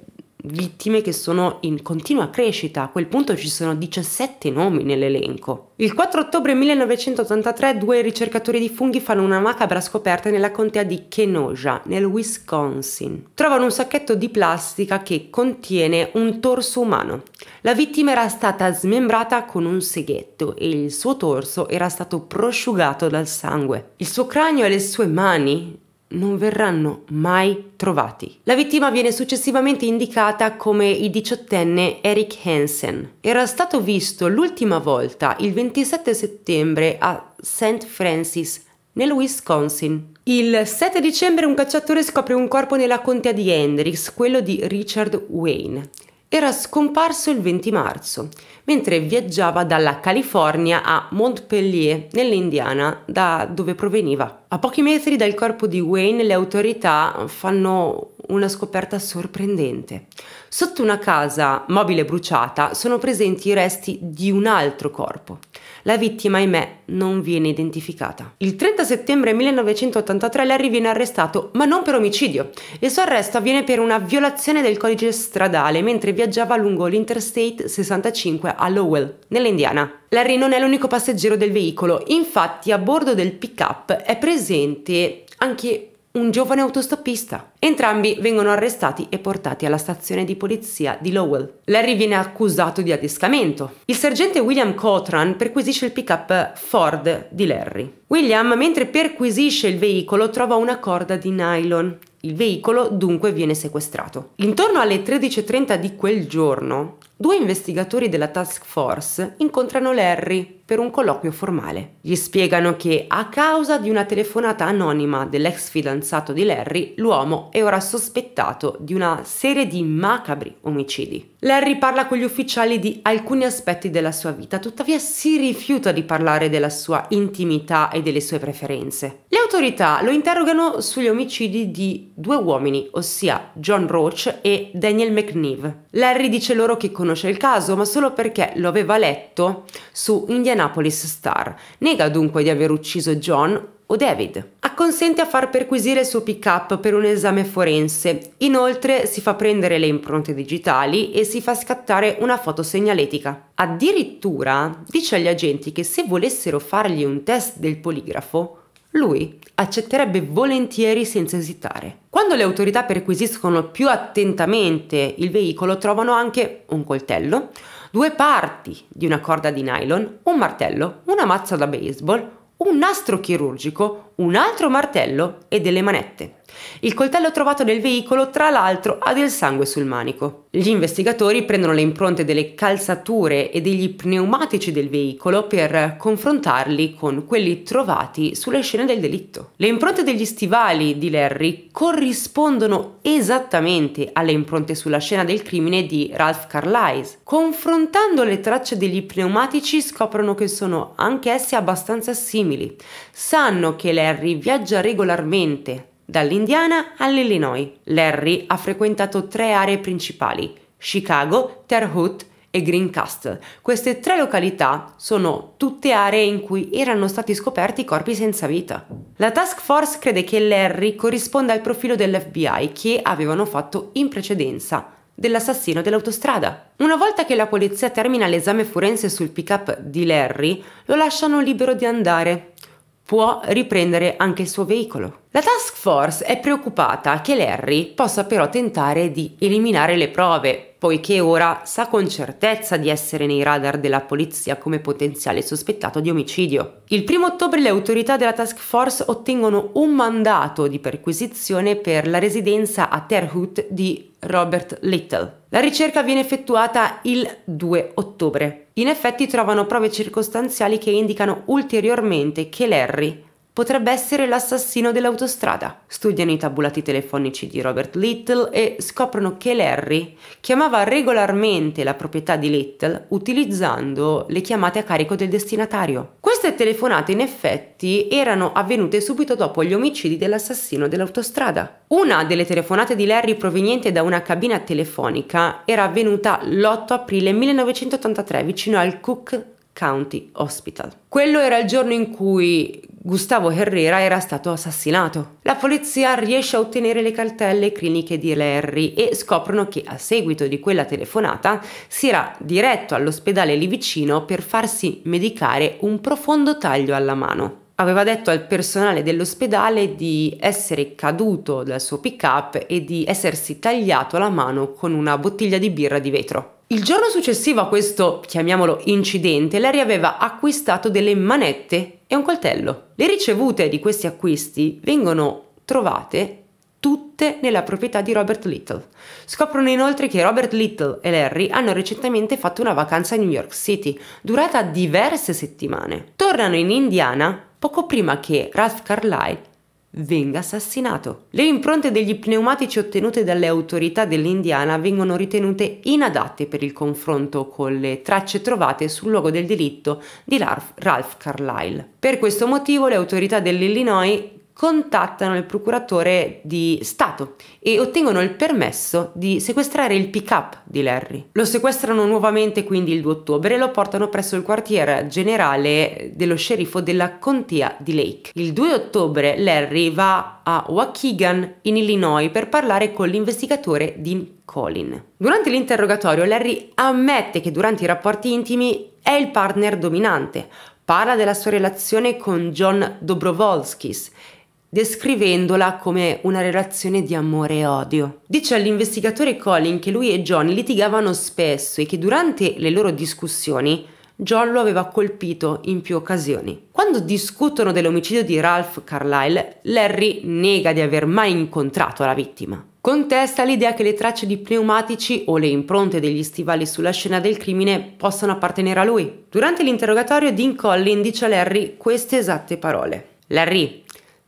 vittime che sono in continua crescita, a quel punto ci sono 17 nomi nell'elenco. Il 4 ottobre 1983 due ricercatori di funghi fanno una macabra scoperta nella contea di Kenosha, nel Wisconsin. Trovano un sacchetto di plastica che contiene un torso umano. La vittima era stata smembrata con un seghetto e il suo torso era stato prosciugato dal sangue. Il suo cranio e le sue mani non verranno mai trovati. La vittima viene successivamente indicata come il diciottenne Eric Hansen. Era stato visto l'ultima volta il 27 settembre a St. Francis, nel Wisconsin. Il 7 dicembre un cacciatore scopre un corpo nella contea di Hendrix, quello di Richard Wayne era scomparso il 20 marzo, mentre viaggiava dalla California a Montpellier, nell'Indiana, da dove proveniva. A pochi metri dal corpo di Wayne le autorità fanno una scoperta sorprendente. Sotto una casa mobile bruciata sono presenti i resti di un altro corpo. La vittima, ahimè, non viene identificata. Il 30 settembre 1983 Larry viene arrestato, ma non per omicidio. Il suo arresto avviene per una violazione del codice stradale mentre viaggiava lungo l'Interstate 65 a Lowell, nell'Indiana. Larry non è l'unico passeggero del veicolo, infatti a bordo del pick-up è presente anche un giovane autostoppista. Entrambi vengono arrestati e portati alla stazione di polizia di Lowell. Larry viene accusato di adescamento. Il sergente William Cotran perquisisce il pick-up Ford di Larry. William, mentre perquisisce il veicolo, trova una corda di nylon. Il veicolo dunque viene sequestrato. Intorno alle 13.30 di quel giorno, due investigatori della task force incontrano Larry per un colloquio formale. Gli spiegano che a causa di una telefonata anonima dell'ex fidanzato di Larry, l'uomo è ora sospettato di una serie di macabri omicidi. Larry parla con gli ufficiali di alcuni aspetti della sua vita, tuttavia si rifiuta di parlare della sua intimità e delle sue preferenze. Le autorità lo interrogano sugli omicidi di due uomini, ossia John Roach e Daniel McNeve. Larry dice loro che conosce il caso, ma solo perché lo aveva letto su Indianapolis Star. Nega dunque di aver ucciso John o David acconsente a far perquisire il suo pick-up per un esame forense. Inoltre si fa prendere le impronte digitali e si fa scattare una foto segnaletica. Addirittura dice agli agenti che se volessero fargli un test del poligrafo, lui accetterebbe volentieri senza esitare. Quando le autorità perquisiscono più attentamente il veicolo trovano anche un coltello, due parti di una corda di nylon, un martello, una mazza da baseball, un nastro chirurgico, un altro martello e delle manette. Il coltello trovato nel veicolo, tra l'altro, ha del sangue sul manico. Gli investigatori prendono le impronte delle calzature e degli pneumatici del veicolo per confrontarli con quelli trovati sulle scene del delitto. Le impronte degli stivali di Larry corrispondono esattamente alle impronte sulla scena del crimine di Ralph Carlisle. Confrontando le tracce degli pneumatici scoprono che sono anch'esse abbastanza simili. Sanno che Larry Larry viaggia regolarmente dall'Indiana all'Illinois. Larry ha frequentato tre aree principali, Chicago, Terre Haute e Greencastle. Queste tre località sono tutte aree in cui erano stati scoperti corpi senza vita. La task force crede che Larry corrisponda al profilo dell'FBI che avevano fatto in precedenza dell'assassino dell'autostrada. Una volta che la polizia termina l'esame forense sul pick-up di Larry, lo lasciano libero di andare può riprendere anche il suo veicolo. La task force è preoccupata che Larry possa però tentare di eliminare le prove, poiché ora sa con certezza di essere nei radar della polizia come potenziale sospettato di omicidio. Il 1 ottobre le autorità della task force ottengono un mandato di perquisizione per la residenza a Terhut di Robert Little la ricerca viene effettuata il 2 ottobre. In effetti trovano prove circostanziali che indicano ulteriormente che Larry potrebbe essere l'assassino dell'autostrada. Studiano i tabulati telefonici di Robert Little e scoprono che Larry chiamava regolarmente la proprietà di Little utilizzando le chiamate a carico del destinatario. Queste telefonate in effetti erano avvenute subito dopo gli omicidi dell'assassino dell'autostrada. Una delle telefonate di Larry proveniente da una cabina telefonica era avvenuta l'8 aprile 1983 vicino al Cook County Hospital. Quello era il giorno in cui Gustavo Herrera era stato assassinato. La polizia riesce a ottenere le cartelle cliniche di Larry e scoprono che a seguito di quella telefonata si era diretto all'ospedale lì vicino per farsi medicare un profondo taglio alla mano aveva detto al personale dell'ospedale di essere caduto dal suo pick-up e di essersi tagliato la mano con una bottiglia di birra di vetro. Il giorno successivo a questo, chiamiamolo incidente, Larry aveva acquistato delle manette e un coltello. Le ricevute di questi acquisti vengono trovate tutte nella proprietà di Robert Little. Scoprono inoltre che Robert Little e Larry hanno recentemente fatto una vacanza a New York City, durata diverse settimane. Tornano in Indiana poco prima che Ralph Carlyle venga assassinato. Le impronte degli pneumatici ottenute dalle autorità dell'Indiana vengono ritenute inadatte per il confronto con le tracce trovate sul luogo del delitto di Ralph Carlyle. Per questo motivo le autorità dell'Illinois contattano il procuratore di Stato e ottengono il permesso di sequestrare il pick-up di Larry. Lo sequestrano nuovamente quindi il 2 ottobre e lo portano presso il quartier generale dello sceriffo della contea di Lake. Il 2 ottobre Larry va a Waukegan in Illinois per parlare con l'investigatore Dean Colin. Durante l'interrogatorio Larry ammette che durante i rapporti intimi è il partner dominante, parla della sua relazione con John Dobrovolskis descrivendola come una relazione di amore e odio. Dice all'investigatore Colin che lui e John litigavano spesso e che durante le loro discussioni John lo aveva colpito in più occasioni. Quando discutono dell'omicidio di Ralph Carlyle, Larry nega di aver mai incontrato la vittima. Contesta l'idea che le tracce di pneumatici o le impronte degli stivali sulla scena del crimine possano appartenere a lui. Durante l'interrogatorio Dean Collin dice a Larry queste esatte parole. Larry,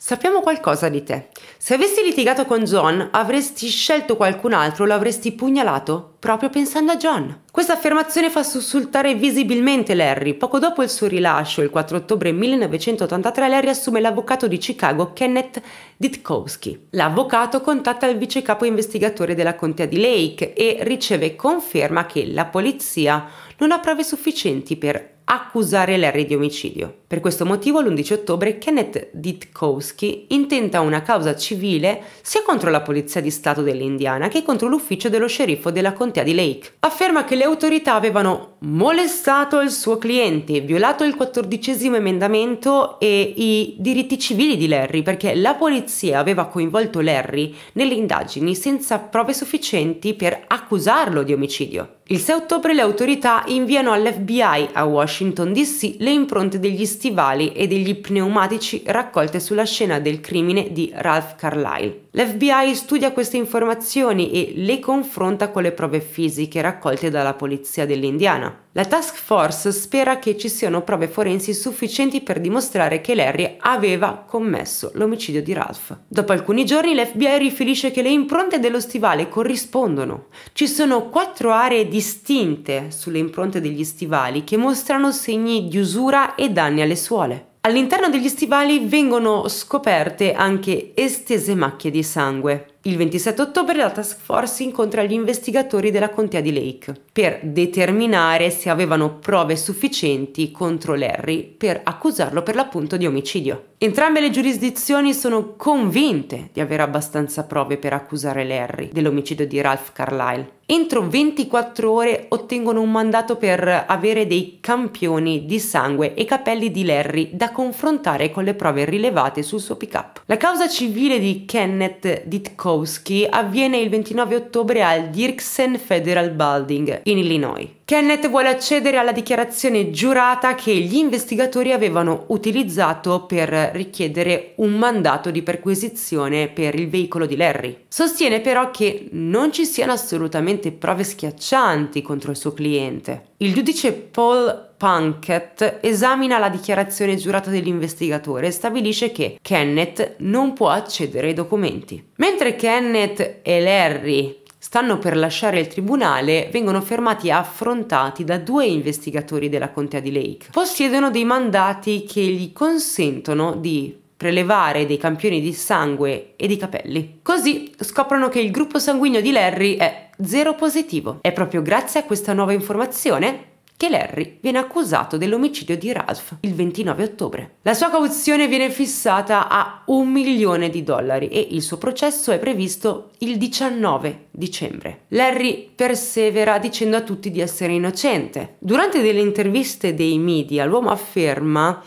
Sappiamo qualcosa di te. Se avessi litigato con John, avresti scelto qualcun altro o lo avresti pugnalato proprio pensando a John. Questa affermazione fa sussultare visibilmente Larry. Poco dopo il suo rilascio, il 4 ottobre 1983, Larry assume l'avvocato di Chicago Kenneth Ditkowski. L'avvocato contatta il vice capo investigatore della contea di Lake e riceve conferma che la polizia non ha prove sufficienti per accusare Larry di omicidio. Per questo motivo l'11 ottobre Kenneth Ditkowski intenta una causa civile sia contro la Polizia di Stato dell'Indiana che contro l'ufficio dello sceriffo della contea di Lake. Afferma che le autorità avevano molestato il suo cliente, violato il quattordicesimo emendamento e i diritti civili di Larry perché la polizia aveva coinvolto Larry nelle indagini senza prove sufficienti per accusarlo di omicidio. Il 6 ottobre le autorità inviano all'FBI a Washington DC le impronte degli stivali e degli pneumatici raccolte sulla scena del crimine di Ralph Carlyle. L'FBI studia queste informazioni e le confronta con le prove fisiche raccolte dalla polizia dell'Indiana. La task force spera che ci siano prove forensi sufficienti per dimostrare che Larry aveva commesso l'omicidio di Ralph. Dopo alcuni giorni l'FBI riferisce che le impronte dello stivale corrispondono. Ci sono quattro aree distinte sulle impronte degli stivali che mostrano segni di usura e danni alle suole. All'interno degli stivali vengono scoperte anche estese macchie di sangue. Il 27 ottobre la task force incontra gli investigatori della contea di Lake per determinare se avevano prove sufficienti contro Larry per accusarlo per l'appunto di omicidio. Entrambe le giurisdizioni sono convinte di avere abbastanza prove per accusare Larry dell'omicidio di Ralph Carlyle. Entro 24 ore ottengono un mandato per avere dei campioni di sangue e capelli di Larry da confrontare con le prove rilevate sul suo pick-up. La causa civile di Kenneth Ditko Lebowski avviene il 29 ottobre al Dirksen Federal Building in Illinois. Kenneth vuole accedere alla dichiarazione giurata che gli investigatori avevano utilizzato per richiedere un mandato di perquisizione per il veicolo di Larry. Sostiene però che non ci siano assolutamente prove schiaccianti contro il suo cliente. Il giudice Paul Punkett esamina la dichiarazione giurata dell'investigatore e stabilisce che Kenneth non può accedere ai documenti. Mentre Kenneth e Larry stanno per lasciare il tribunale vengono fermati e affrontati da due investigatori della contea di Lake. Possiedono dei mandati che gli consentono di prelevare dei campioni di sangue e di capelli. Così scoprono che il gruppo sanguigno di Larry è zero positivo. È proprio grazie a questa nuova informazione che Larry viene accusato dell'omicidio di Ralph il 29 ottobre. La sua cauzione viene fissata a un milione di dollari e il suo processo è previsto il 19 dicembre. Larry persevera dicendo a tutti di essere innocente. Durante delle interviste dei media l'uomo afferma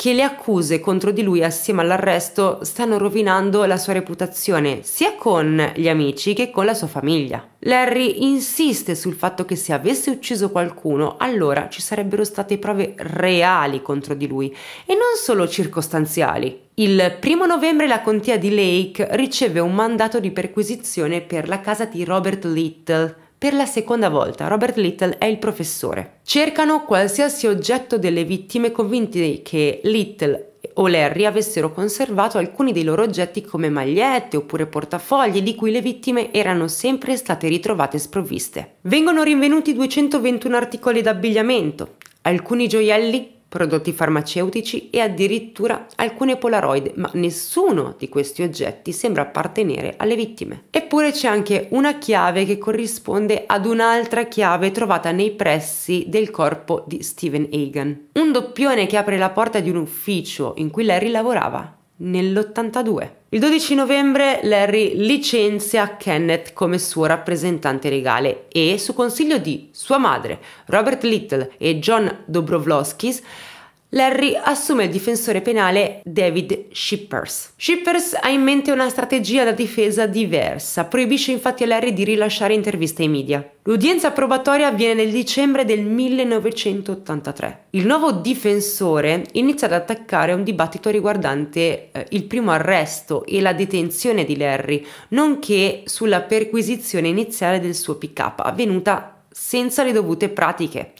che le accuse contro di lui assieme all'arresto stanno rovinando la sua reputazione sia con gli amici che con la sua famiglia. Larry insiste sul fatto che se avesse ucciso qualcuno allora ci sarebbero state prove reali contro di lui e non solo circostanziali. Il primo novembre la contea di Lake riceve un mandato di perquisizione per la casa di Robert Little, per la seconda volta Robert Little è il professore. Cercano qualsiasi oggetto delle vittime convinti che Little o Larry avessero conservato alcuni dei loro oggetti come magliette oppure portafogli di cui le vittime erano sempre state ritrovate sprovviste. Vengono rinvenuti 221 articoli d'abbigliamento, alcuni gioielli prodotti farmaceutici e addirittura alcune polaroid, ma nessuno di questi oggetti sembra appartenere alle vittime. Eppure c'è anche una chiave che corrisponde ad un'altra chiave trovata nei pressi del corpo di Steven Hagan. Un doppione che apre la porta di un ufficio in cui Larry lavorava nell'82. Il 12 novembre Larry licenzia Kenneth come suo rappresentante legale e, su consiglio di sua madre, Robert Little e John Dobrovloskis, Larry assume il difensore penale David Shippers. Shippers ha in mente una strategia da difesa diversa, proibisce infatti a Larry di rilasciare interviste ai media. L'udienza probatoria avviene nel dicembre del 1983. Il nuovo difensore inizia ad attaccare un dibattito riguardante eh, il primo arresto e la detenzione di Larry, nonché sulla perquisizione iniziale del suo pick-up avvenuta senza le dovute pratiche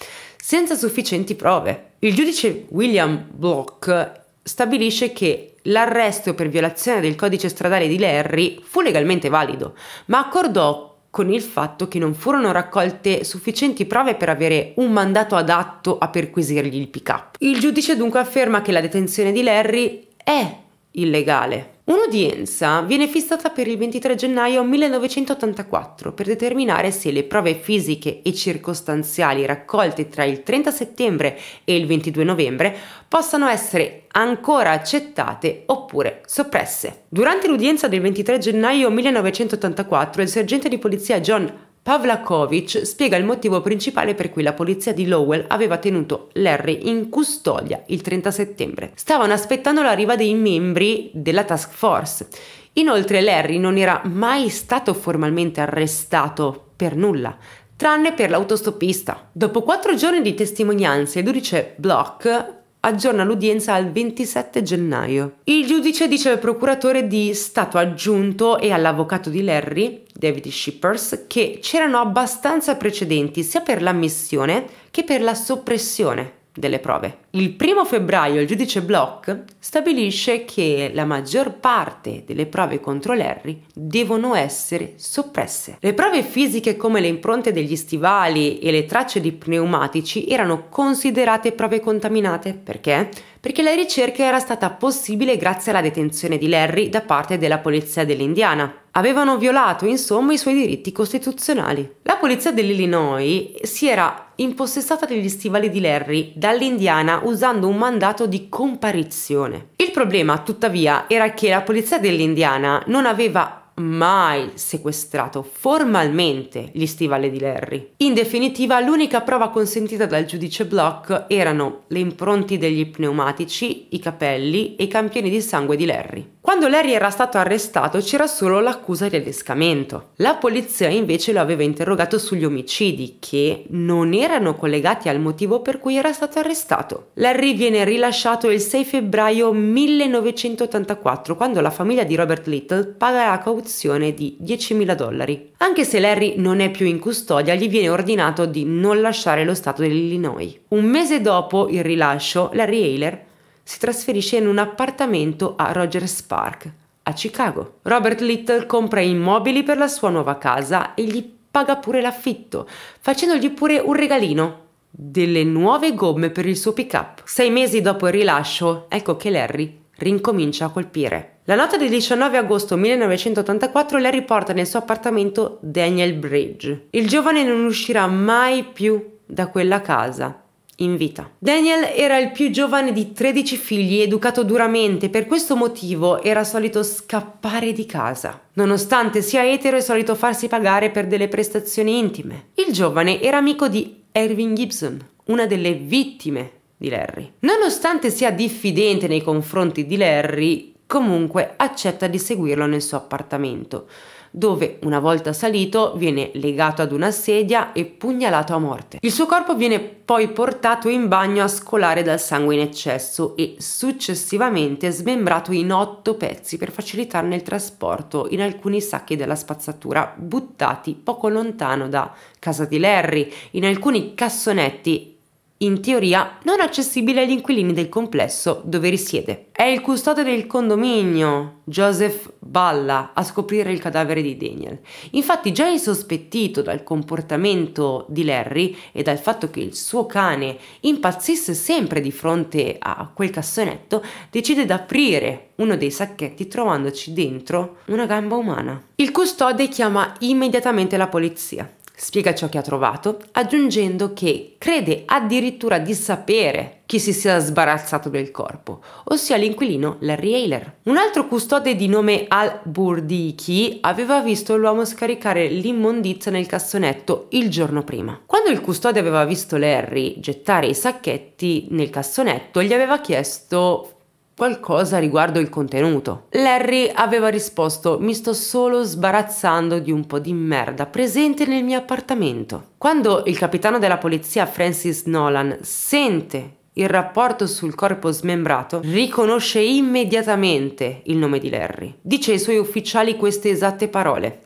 senza sufficienti prove. Il giudice William Block stabilisce che l'arresto per violazione del codice stradale di Larry fu legalmente valido, ma accordò con il fatto che non furono raccolte sufficienti prove per avere un mandato adatto a perquisirgli il pick-up. Il giudice dunque afferma che la detenzione di Larry è illegale Un'udienza viene fissata per il 23 gennaio 1984 per determinare se le prove fisiche e circostanziali raccolte tra il 30 settembre e il 22 novembre possano essere ancora accettate oppure soppresse. Durante l'udienza del 23 gennaio 1984 il sergente di polizia John Pavlakovic spiega il motivo principale per cui la polizia di Lowell aveva tenuto Larry in custodia il 30 settembre. Stavano aspettando l'arrivo dei membri della task force. Inoltre Larry non era mai stato formalmente arrestato per nulla, tranne per l'autostoppista. Dopo quattro giorni di testimonianze, Ludice Block aggiorna l'udienza al 27 gennaio. Il giudice dice al procuratore di Stato aggiunto e all'avvocato di Larry, David Shippers, che c'erano abbastanza precedenti sia per l'ammissione che per la soppressione delle prove. Il primo febbraio il giudice Block stabilisce che la maggior parte delle prove contro Larry devono essere soppresse. Le prove fisiche come le impronte degli stivali e le tracce di pneumatici erano considerate prove contaminate perché? Perché la ricerca era stata possibile grazie alla detenzione di Larry da parte della polizia dell'Indiana. Avevano violato insomma i suoi diritti costituzionali. La polizia dell'Illinois si era impossessata degli stivali di Larry dall'Indiana usando un mandato di comparizione. Il problema, tuttavia, era che la polizia dell'Indiana non aveva mai sequestrato formalmente gli stivali di Larry. In definitiva, l'unica prova consentita dal giudice Block erano le impronte degli pneumatici, i capelli e i campioni di sangue di Larry. Quando Larry era stato arrestato c'era solo l'accusa di adescamento. La polizia invece lo aveva interrogato sugli omicidi che non erano collegati al motivo per cui era stato arrestato. Larry viene rilasciato il 6 febbraio 1984 quando la famiglia di Robert Little paga la cauzione esecuzione di 10.000 dollari. Anche se Larry non è più in custodia, gli viene ordinato di non lasciare lo stato dell'Illinois. Un mese dopo il rilascio, Larry Ayler si trasferisce in un appartamento a Rogers Park, a Chicago. Robert Little compra immobili per la sua nuova casa e gli paga pure l'affitto, facendogli pure un regalino, delle nuove gomme per il suo pick-up. Sei mesi dopo il rilascio, ecco che Larry rincomincia a colpire. La notte del 19 agosto 1984 Larry riporta nel suo appartamento Daniel Bridge. Il giovane non uscirà mai più da quella casa in vita. Daniel era il più giovane di 13 figli, educato duramente, per questo motivo era solito scappare di casa. Nonostante sia etero, è solito farsi pagare per delle prestazioni intime. Il giovane era amico di Erwin Gibson, una delle vittime di Larry. Nonostante sia diffidente nei confronti di Larry, comunque accetta di seguirlo nel suo appartamento, dove una volta salito viene legato ad una sedia e pugnalato a morte. Il suo corpo viene poi portato in bagno a scolare dal sangue in eccesso e successivamente smembrato in otto pezzi per facilitarne il trasporto in alcuni sacchi della spazzatura buttati poco lontano da casa di Larry, in alcuni cassonetti in teoria non accessibile agli inquilini del complesso dove risiede. È il custode del condominio, Joseph Balla, a scoprire il cadavere di Daniel. Infatti già insospettito dal comportamento di Larry e dal fatto che il suo cane impazzisse sempre di fronte a quel cassonetto, decide di aprire uno dei sacchetti trovandoci dentro una gamba umana. Il custode chiama immediatamente la polizia. Spiega ciò che ha trovato, aggiungendo che crede addirittura di sapere chi si sia sbarazzato del corpo, ossia l'inquilino Larry Ayler. Un altro custode di nome Al-Burdiki aveva visto l'uomo scaricare l'immondizia nel cassonetto il giorno prima. Quando il custode aveva visto Larry gettare i sacchetti nel cassonetto, gli aveva chiesto qualcosa riguardo il contenuto. Larry aveva risposto mi sto solo sbarazzando di un po' di merda presente nel mio appartamento. Quando il capitano della polizia Francis Nolan sente il rapporto sul corpo smembrato, riconosce immediatamente il nome di Larry. Dice ai suoi ufficiali queste esatte parole.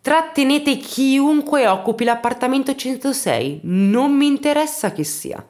Trattenete chiunque occupi l'appartamento 106, non mi interessa chi sia.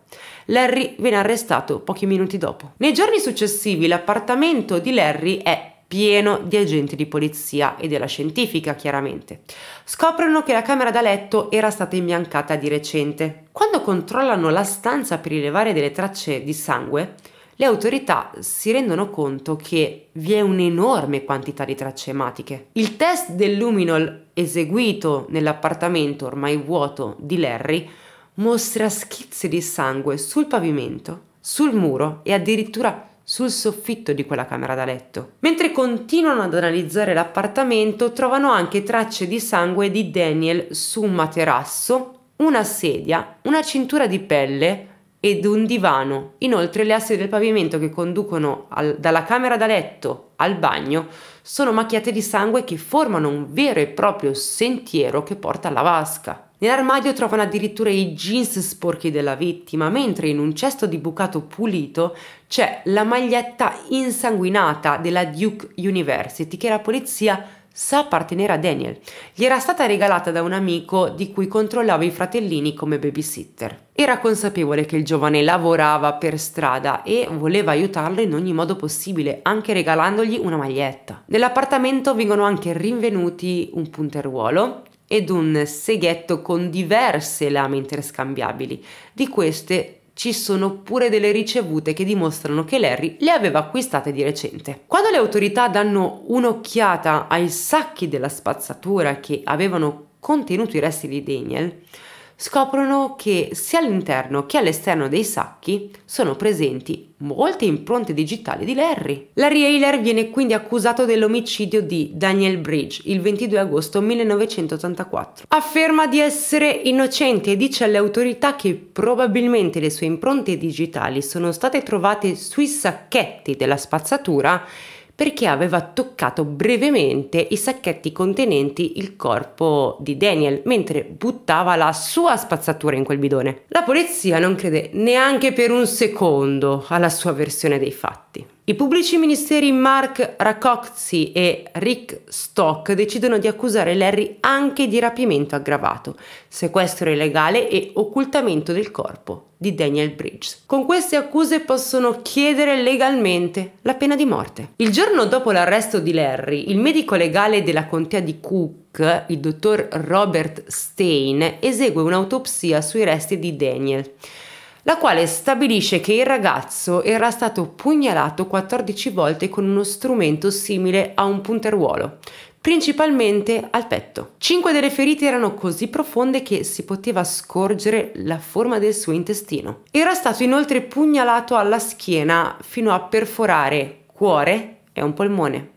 Larry viene arrestato pochi minuti dopo. Nei giorni successivi l'appartamento di Larry è pieno di agenti di polizia e della scientifica, chiaramente. Scoprono che la camera da letto era stata imbiancata di recente. Quando controllano la stanza per rilevare delle tracce di sangue, le autorità si rendono conto che vi è un'enorme quantità di tracce ematiche. Il test del luminol eseguito nell'appartamento ormai vuoto di Larry mostra schizzi di sangue sul pavimento, sul muro e addirittura sul soffitto di quella camera da letto. Mentre continuano ad analizzare l'appartamento, trovano anche tracce di sangue di Daniel su un materasso, una sedia, una cintura di pelle ed un divano. Inoltre le assi del pavimento che conducono al, dalla camera da letto al bagno sono macchiate di sangue che formano un vero e proprio sentiero che porta alla vasca. Nell'armadio trovano addirittura i jeans sporchi della vittima, mentre in un cesto di bucato pulito c'è la maglietta insanguinata della Duke University che la polizia sa appartenere a Daniel. Gli era stata regalata da un amico di cui controllava i fratellini come babysitter. Era consapevole che il giovane lavorava per strada e voleva aiutarlo in ogni modo possibile, anche regalandogli una maglietta. Nell'appartamento vengono anche rinvenuti un punteruolo, ed un seghetto con diverse lame interscambiabili. Di queste ci sono pure delle ricevute che dimostrano che Larry le aveva acquistate di recente. Quando le autorità danno un'occhiata ai sacchi della spazzatura che avevano contenuto i resti di Daniel, scoprono che sia all'interno che all'esterno dei sacchi sono presenti molte impronte digitali di Larry. Larry Ayler viene quindi accusato dell'omicidio di Daniel Bridge il 22 agosto 1984. Afferma di essere innocente e dice alle autorità che probabilmente le sue impronte digitali sono state trovate sui sacchetti della spazzatura perché aveva toccato brevemente i sacchetti contenenti il corpo di Daniel mentre buttava la sua spazzatura in quel bidone. La polizia non crede neanche per un secondo alla sua versione dei fatti. I pubblici ministeri Mark Racozzi e Rick Stock decidono di accusare Larry anche di rapimento aggravato, sequestro illegale e occultamento del corpo di Daniel Bridges. Con queste accuse possono chiedere legalmente la pena di morte. Il giorno dopo l'arresto di Larry, il medico legale della contea di Cook, il dottor Robert Stein, esegue un'autopsia sui resti di Daniel la quale stabilisce che il ragazzo era stato pugnalato 14 volte con uno strumento simile a un punteruolo, principalmente al petto. Cinque delle ferite erano così profonde che si poteva scorgere la forma del suo intestino. Era stato inoltre pugnalato alla schiena fino a perforare cuore e un polmone.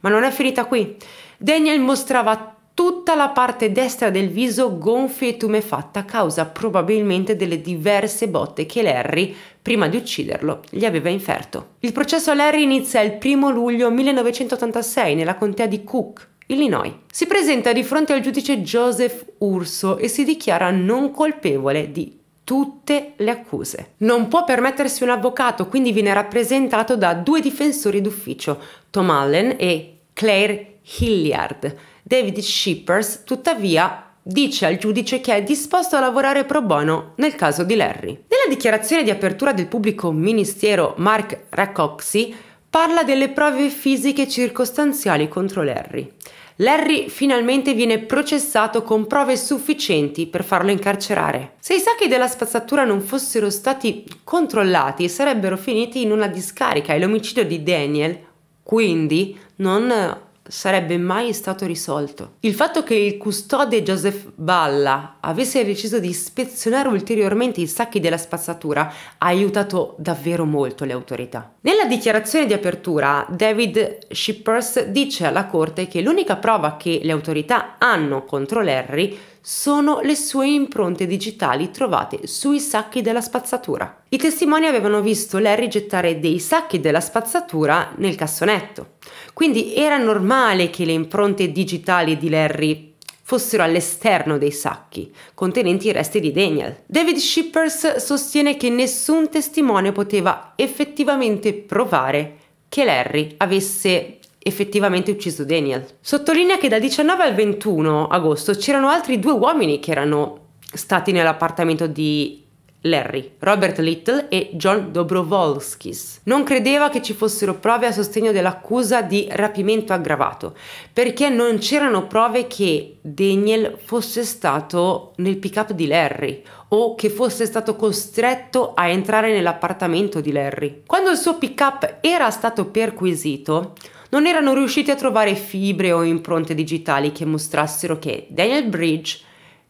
Ma non è finita qui. Daniel mostrava Tutta la parte destra del viso gonfia e tumefatta a causa probabilmente delle diverse botte che Larry, prima di ucciderlo, gli aveva inferto. Il processo a Larry inizia il 1 luglio 1986 nella contea di Cook, Illinois. Si presenta di fronte al giudice Joseph Urso e si dichiara non colpevole di tutte le accuse. Non può permettersi un avvocato, quindi viene rappresentato da due difensori d'ufficio, Tom Allen e Claire Hilliard David Shippers, tuttavia, dice al giudice che è disposto a lavorare pro bono nel caso di Larry. Nella dichiarazione di apertura del pubblico ministero Mark Racoxi parla delle prove fisiche circostanziali contro Larry. Larry finalmente viene processato con prove sufficienti per farlo incarcerare. Se i sacchi della spazzatura non fossero stati controllati, sarebbero finiti in una discarica e l'omicidio di Daniel, quindi, non sarebbe mai stato risolto. Il fatto che il custode Joseph Balla avesse deciso di ispezionare ulteriormente i sacchi della spazzatura ha aiutato davvero molto le autorità. Nella dichiarazione di apertura, David Shippers dice alla corte che l'unica prova che le autorità hanno contro Larry sono le sue impronte digitali trovate sui sacchi della spazzatura. I testimoni avevano visto Larry gettare dei sacchi della spazzatura nel cassonetto, quindi era normale che le impronte digitali di Larry fossero all'esterno dei sacchi, contenenti i resti di Daniel. David Shippers sostiene che nessun testimone poteva effettivamente provare che Larry avesse effettivamente ucciso Daniel. Sottolinea che dal 19 al 21 agosto c'erano altri due uomini che erano stati nell'appartamento di Larry, Robert Little e John Dobrovolskis. Non credeva che ci fossero prove a sostegno dell'accusa di rapimento aggravato, perché non c'erano prove che Daniel fosse stato nel pick-up di Larry o che fosse stato costretto a entrare nell'appartamento di Larry. Quando il suo pick-up era stato perquisito, non erano riusciti a trovare fibre o impronte digitali che mostrassero che Daniel Bridge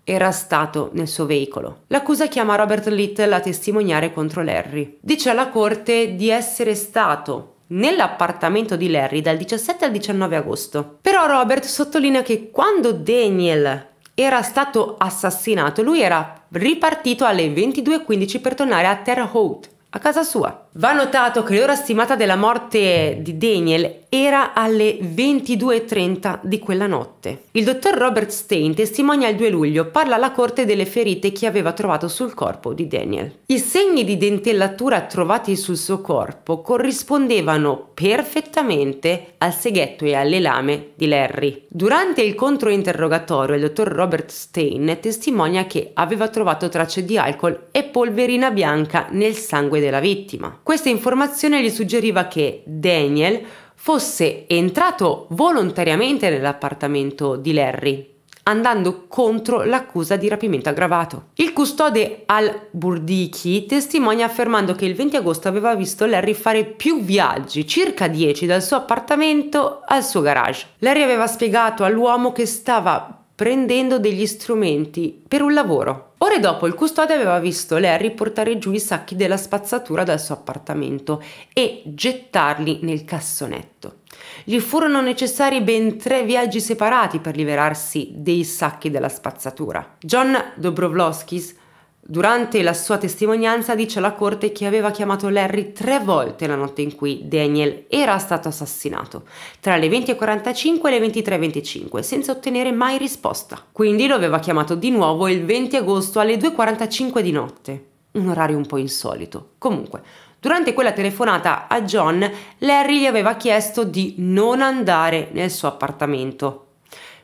era stato nel suo veicolo. L'accusa chiama Robert Little a testimoniare contro Larry. Dice alla corte di essere stato nell'appartamento di Larry dal 17 al 19 agosto. Però Robert sottolinea che quando Daniel era stato assassinato, lui era ripartito alle 22.15 per tornare a Terre Haute, a casa sua. Va notato che l'ora stimata della morte di Daniel era alle 22.30 di quella notte. Il dottor Robert Stein testimonia il 2 luglio, parla alla corte delle ferite che aveva trovato sul corpo di Daniel. I segni di dentellatura trovati sul suo corpo corrispondevano perfettamente al seghetto e alle lame di Larry. Durante il controinterrogatorio il dottor Robert Stein testimonia che aveva trovato tracce di alcol e polverina bianca nel sangue della vittima. Questa informazione gli suggeriva che Daniel fosse entrato volontariamente nell'appartamento di Larry, andando contro l'accusa di rapimento aggravato. Il custode al burdiki testimonia affermando che il 20 agosto aveva visto Larry fare più viaggi, circa 10, dal suo appartamento al suo garage. Larry aveva spiegato all'uomo che stava prendendo degli strumenti per un lavoro Ore dopo il custode aveva visto Larry portare giù i sacchi della spazzatura dal suo appartamento e gettarli nel cassonetto. Gli furono necessari ben tre viaggi separati per liberarsi dei sacchi della spazzatura. John Dobrovloskis Durante la sua testimonianza dice alla corte che aveva chiamato Larry tre volte la notte in cui Daniel era stato assassinato, tra le 20.45 e le 23.25, senza ottenere mai risposta. Quindi lo aveva chiamato di nuovo il 20 agosto alle 2.45 di notte. Un orario un po' insolito. Comunque, durante quella telefonata a John, Larry gli aveva chiesto di non andare nel suo appartamento.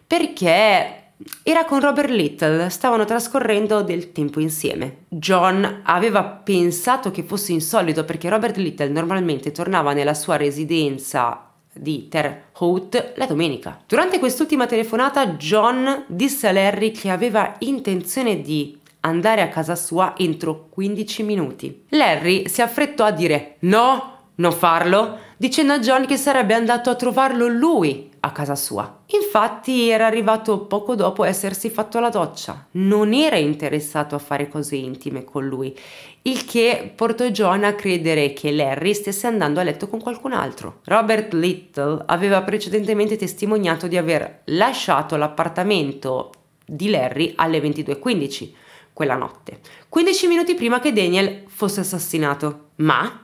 Perché era con Robert Little, stavano trascorrendo del tempo insieme. John aveva pensato che fosse insolito perché Robert Little normalmente tornava nella sua residenza di Terre Haute la domenica. Durante quest'ultima telefonata John disse a Larry che aveva intenzione di andare a casa sua entro 15 minuti. Larry si affrettò a dire no, non farlo, dicendo a John che sarebbe andato a trovarlo lui a casa sua. Infatti era arrivato poco dopo essersi fatto la doccia. Non era interessato a fare cose intime con lui, il che portò John a credere che Larry stesse andando a letto con qualcun altro. Robert Little aveva precedentemente testimoniato di aver lasciato l'appartamento di Larry alle 22.15 quella notte, 15 minuti prima che Daniel fosse assassinato. Ma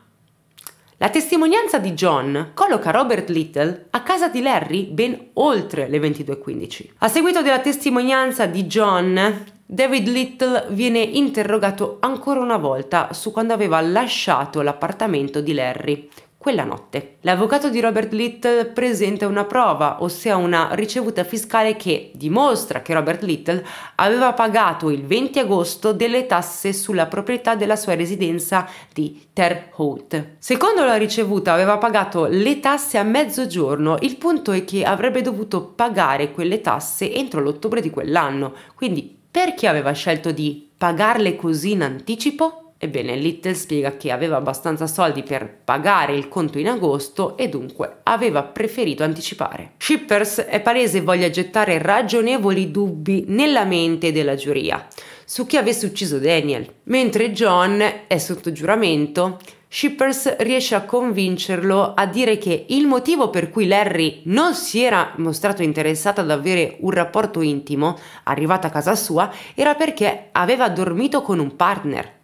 la testimonianza di John colloca Robert Little a casa di Larry ben oltre le 22.15. A seguito della testimonianza di John, David Little viene interrogato ancora una volta su quando aveva lasciato l'appartamento di Larry, quella notte. L'avvocato di Robert Little presenta una prova, ossia una ricevuta fiscale che dimostra che Robert Little aveva pagato il 20 agosto delle tasse sulla proprietà della sua residenza di Terre Haute. Secondo la ricevuta aveva pagato le tasse a mezzogiorno, il punto è che avrebbe dovuto pagare quelle tasse entro l'ottobre di quell'anno, quindi perché aveva scelto di pagarle così in anticipo? Ebbene, Little spiega che aveva abbastanza soldi per pagare il conto in agosto e dunque aveva preferito anticipare. Shippers è palese voglia gettare ragionevoli dubbi nella mente della giuria su chi avesse ucciso Daniel, mentre John è sotto giuramento Shippers riesce a convincerlo a dire che il motivo per cui Larry non si era mostrato interessato ad avere un rapporto intimo, arrivata a casa sua, era perché aveva dormito con un partner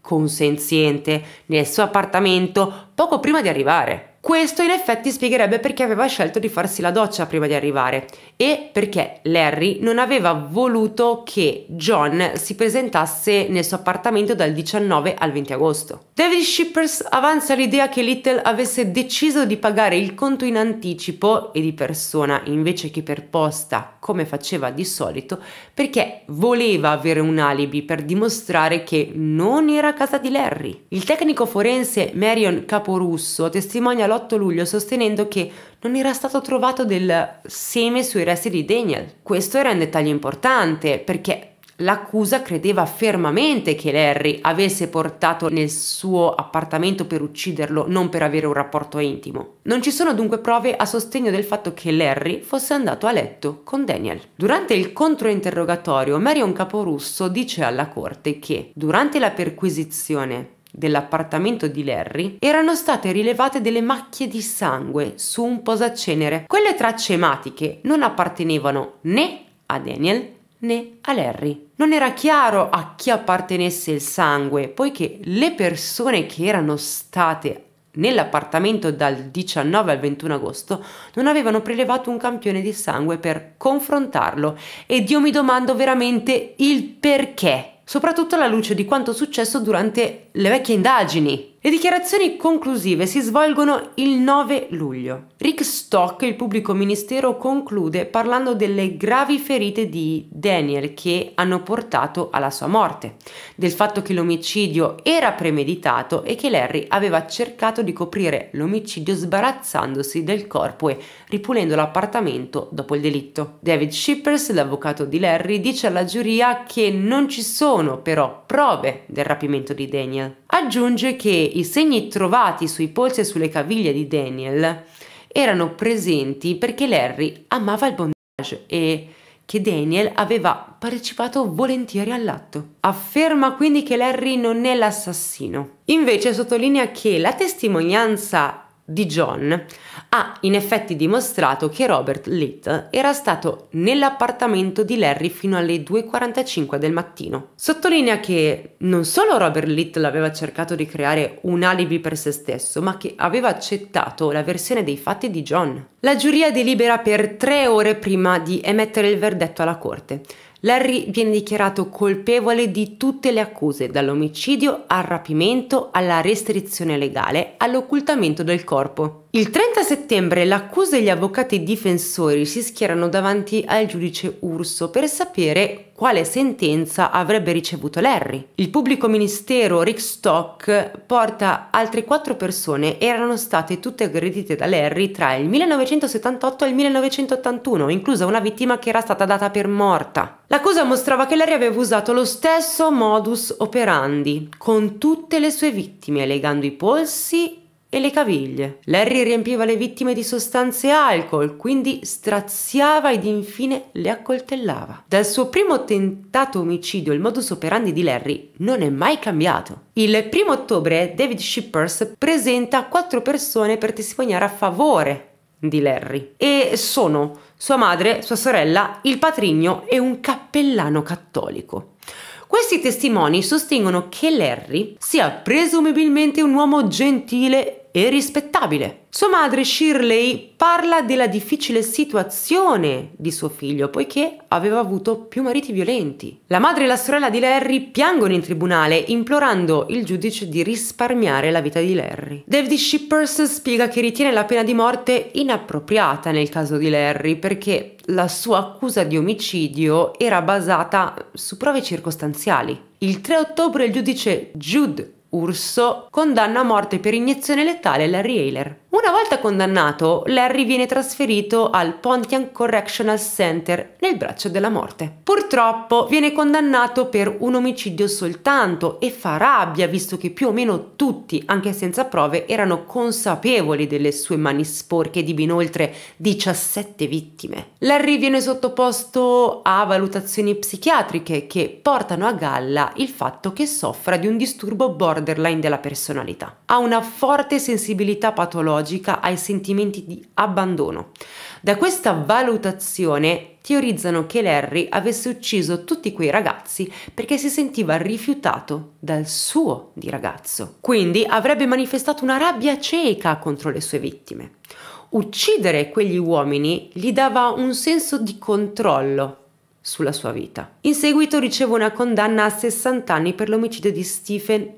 consenziente nel suo appartamento poco prima di arrivare. Questo in effetti spiegherebbe perché aveva scelto di farsi la doccia prima di arrivare e perché Larry non aveva voluto che John si presentasse nel suo appartamento dal 19 al 20 agosto. David Shippers avanza l'idea che Little avesse deciso di pagare il conto in anticipo e di persona invece che per posta come faceva di solito perché voleva avere un alibi per dimostrare che non era a casa di Larry. Il tecnico forense Marion Caporusso testimonia dall'8 luglio sostenendo che non era stato trovato del seme sui resti di Daniel. Questo era un dettaglio importante perché l'accusa credeva fermamente che Larry avesse portato nel suo appartamento per ucciderlo, non per avere un rapporto intimo. Non ci sono dunque prove a sostegno del fatto che Larry fosse andato a letto con Daniel. Durante il controinterrogatorio, Marion Caporusso dice alla corte che durante la perquisizione dell'appartamento di Larry erano state rilevate delle macchie di sangue su un posacenere. Quelle tracce ematiche non appartenevano né a Daniel né a Larry. Non era chiaro a chi appartenesse il sangue, poiché le persone che erano state nell'appartamento dal 19 al 21 agosto non avevano prelevato un campione di sangue per confrontarlo ed io mi domando veramente il perché, soprattutto alla luce di quanto successo durante le vecchie indagini. Le dichiarazioni conclusive si svolgono il 9 luglio. Rick Stock, il pubblico ministero, conclude parlando delle gravi ferite di Daniel che hanno portato alla sua morte, del fatto che l'omicidio era premeditato e che Larry aveva cercato di coprire l'omicidio sbarazzandosi del corpo e ripulendo l'appartamento dopo il delitto. David Shippers, l'avvocato di Larry, dice alla giuria che non ci sono però prove del rapimento di Daniel Daniel. Aggiunge che i segni trovati sui polsi e sulle caviglie di Daniel erano presenti perché Larry amava il bondage e che Daniel aveva partecipato volentieri all'atto. Afferma quindi che Larry non è l'assassino. Invece sottolinea che la testimonianza di John ha in effetti dimostrato che Robert Litt era stato nell'appartamento di Larry fino alle 2.45 del mattino. Sottolinea che non solo Robert Litt l'aveva cercato di creare un alibi per se stesso, ma che aveva accettato la versione dei fatti di John. La giuria delibera per tre ore prima di emettere il verdetto alla corte. Larry viene dichiarato colpevole di tutte le accuse, dall'omicidio al rapimento, alla restrizione legale, all'occultamento del corpo. Il 30 settembre l'accusa e gli avvocati difensori si schierano davanti al giudice Urso per sapere quale sentenza avrebbe ricevuto Larry. Il pubblico ministero Rick Stock porta altre quattro persone erano state tutte aggredite da Larry tra il 1978 e il 1981, inclusa una vittima che era stata data per morta. L'accusa mostrava che Larry aveva usato lo stesso modus operandi con tutte le sue vittime, legando i polsi e le caviglie. Larry riempiva le vittime di sostanze alcol, quindi straziava ed infine le accoltellava. Dal suo primo tentato omicidio il modus operandi di Larry non è mai cambiato. Il primo ottobre David Shippers presenta quattro persone per testimoniare a favore di Larry e sono sua madre, sua sorella, il patrigno e un cappellano cattolico. Questi testimoni sostengono che Larry sia presumibilmente un uomo gentile e rispettabile. Sua madre Shirley parla della difficile situazione di suo figlio poiché aveva avuto più mariti violenti. La madre e la sorella di Larry piangono in tribunale implorando il giudice di risparmiare la vita di Larry. David Shippers spiega che ritiene la pena di morte inappropriata nel caso di Larry perché la sua accusa di omicidio era basata su prove circostanziali. Il 3 ottobre il giudice Jude Urso condanna a morte per iniezione letale Larry Ayler. Una volta condannato, Larry viene trasferito al Pontian Correctional Center nel braccio della morte. Purtroppo viene condannato per un omicidio soltanto e fa rabbia visto che più o meno tutti, anche senza prove, erano consapevoli delle sue mani sporche di ben oltre 17 vittime. Larry viene sottoposto a valutazioni psichiatriche che portano a galla il fatto che soffra di un disturbo borderline della personalità. Ha una forte sensibilità patologica psicologica ai sentimenti di abbandono. Da questa valutazione teorizzano che Larry avesse ucciso tutti quei ragazzi perché si sentiva rifiutato dal suo di ragazzo. Quindi avrebbe manifestato una rabbia cieca contro le sue vittime. Uccidere quegli uomini gli dava un senso di controllo sulla sua vita. In seguito riceve una condanna a 60 anni per l'omicidio di Stephen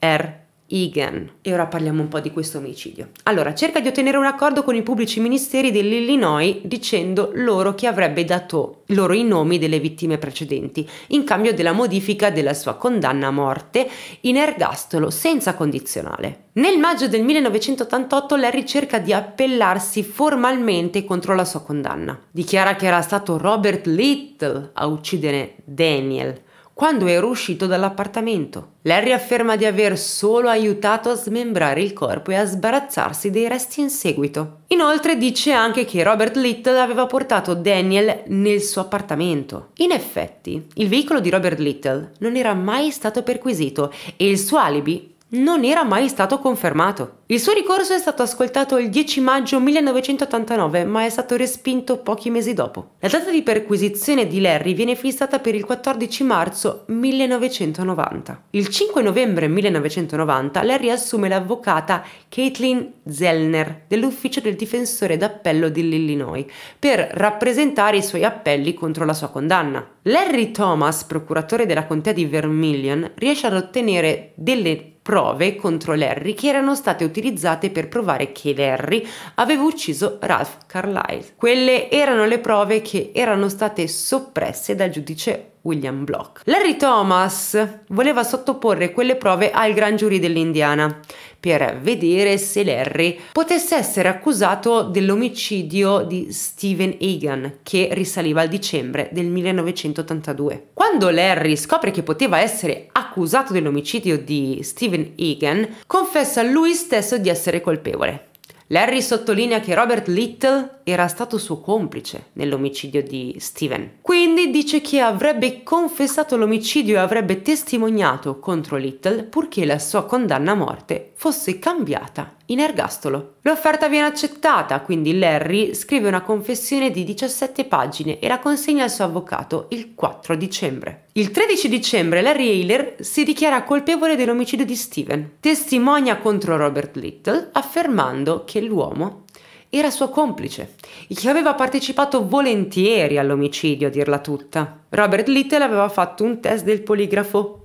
R. Egan. E ora parliamo un po' di questo omicidio. Allora, cerca di ottenere un accordo con i pubblici ministeri dell'Illinois dicendo loro che avrebbe dato loro i nomi delle vittime precedenti, in cambio della modifica della sua condanna a morte in ergastolo senza condizionale. Nel maggio del 1988 Larry cerca di appellarsi formalmente contro la sua condanna. Dichiara che era stato Robert Little a uccidere Daniel, quando era uscito dall'appartamento. Larry afferma di aver solo aiutato a smembrare il corpo e a sbarazzarsi dei resti in seguito. Inoltre dice anche che Robert Little aveva portato Daniel nel suo appartamento. In effetti, il veicolo di Robert Little non era mai stato perquisito e il suo alibi non era mai stato confermato. Il suo ricorso è stato ascoltato il 10 maggio 1989, ma è stato respinto pochi mesi dopo. La data di perquisizione di Larry viene fissata per il 14 marzo 1990. Il 5 novembre 1990 Larry assume l'avvocata Caitlin Zellner dell'ufficio del difensore d'appello dell'Illinois per rappresentare i suoi appelli contro la sua condanna. Larry Thomas, procuratore della contea di Vermilion, riesce ad ottenere delle prove contro Larry che erano state utilizzate per provare che Larry aveva ucciso Ralph Carlyle. Quelle erano le prove che erano state soppresse dal giudice William Block. Larry Thomas voleva sottoporre quelle prove al gran giurì dell'Indiana per vedere se Larry potesse essere accusato dell'omicidio di Stephen Egan che risaliva al dicembre del 1982. Quando Larry scopre che poteva essere accusato dell'omicidio di Stephen Egan, confessa lui stesso di essere colpevole. Larry sottolinea che Robert Little era stato suo complice nell'omicidio di Steven. Quindi dice che avrebbe confessato l'omicidio e avrebbe testimoniato contro Little purché la sua condanna a morte fosse cambiata in ergastolo. L'offerta viene accettata, quindi Larry scrive una confessione di 17 pagine e la consegna al suo avvocato il 4 dicembre. Il 13 dicembre Larry Ayler si dichiara colpevole dell'omicidio di Steven. Testimonia contro Robert Little affermando che l'uomo era suo complice e che aveva partecipato volentieri all'omicidio a dirla tutta. Robert Little aveva fatto un test del poligrafo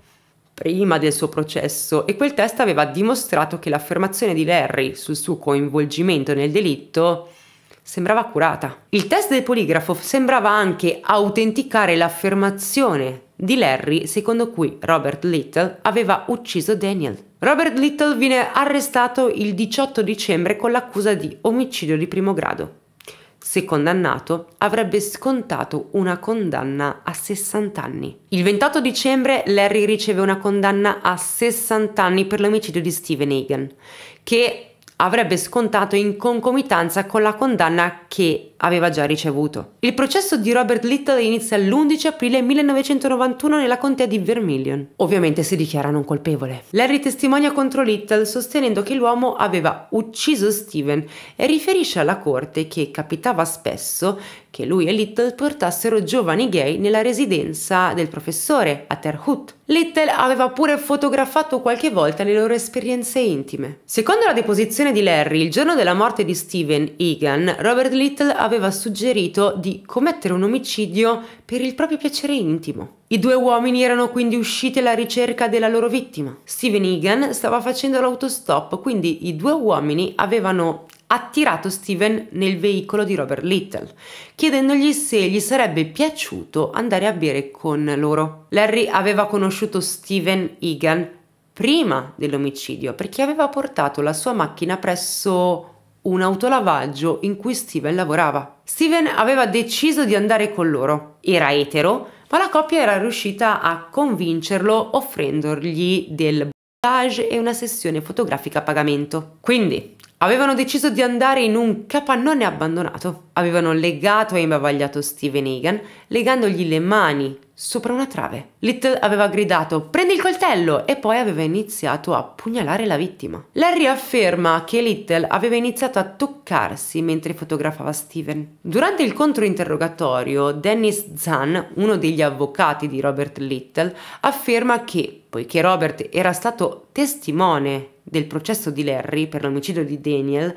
prima del suo processo e quel test aveva dimostrato che l'affermazione di Larry sul suo coinvolgimento nel delitto sembrava curata. Il test del poligrafo sembrava anche autenticare l'affermazione di Larry secondo cui Robert Little aveva ucciso Daniel. Robert Little viene arrestato il 18 dicembre con l'accusa di omicidio di primo grado se condannato, avrebbe scontato una condanna a 60 anni. Il 28 dicembre Larry riceve una condanna a 60 anni per l'omicidio di Steven Hagan, che avrebbe scontato in concomitanza con la condanna che aveva già ricevuto. Il processo di Robert Little inizia l'11 aprile 1991 nella contea di Vermilion. Ovviamente si dichiara non colpevole. Larry testimonia contro Little sostenendo che l'uomo aveva ucciso Steven e riferisce alla corte che capitava spesso che lui e Little portassero giovani gay nella residenza del professore a Terhut. Little aveva pure fotografato qualche volta le loro esperienze intime. Secondo la deposizione di Larry, il giorno della morte di Steven Egan, Robert Little aveva suggerito di commettere un omicidio per il proprio piacere intimo. I due uomini erano quindi usciti alla ricerca della loro vittima. Steven Egan stava facendo l'autostop, quindi i due uomini avevano attirato Steven nel veicolo di Robert Little, chiedendogli se gli sarebbe piaciuto andare a bere con loro. Larry aveva conosciuto Steven Egan prima dell'omicidio perché aveva portato la sua macchina presso un autolavaggio in cui Steven lavorava. Steven aveva deciso di andare con loro. Era etero, ma la coppia era riuscita a convincerlo offrendogli del e una sessione fotografica a pagamento. Quindi, avevano deciso di andare in un capannone abbandonato. Avevano legato e imbavagliato Steven Egan, legandogli le mani sopra una trave. Little aveva gridato prendi il coltello e poi aveva iniziato a pugnalare la vittima. Larry afferma che Little aveva iniziato a toccarsi mentre fotografava Steven. Durante il controinterrogatorio, Dennis Zahn, uno degli avvocati di Robert Little, afferma che, poiché Robert era stato testimone del processo di Larry per l'omicidio di Daniel,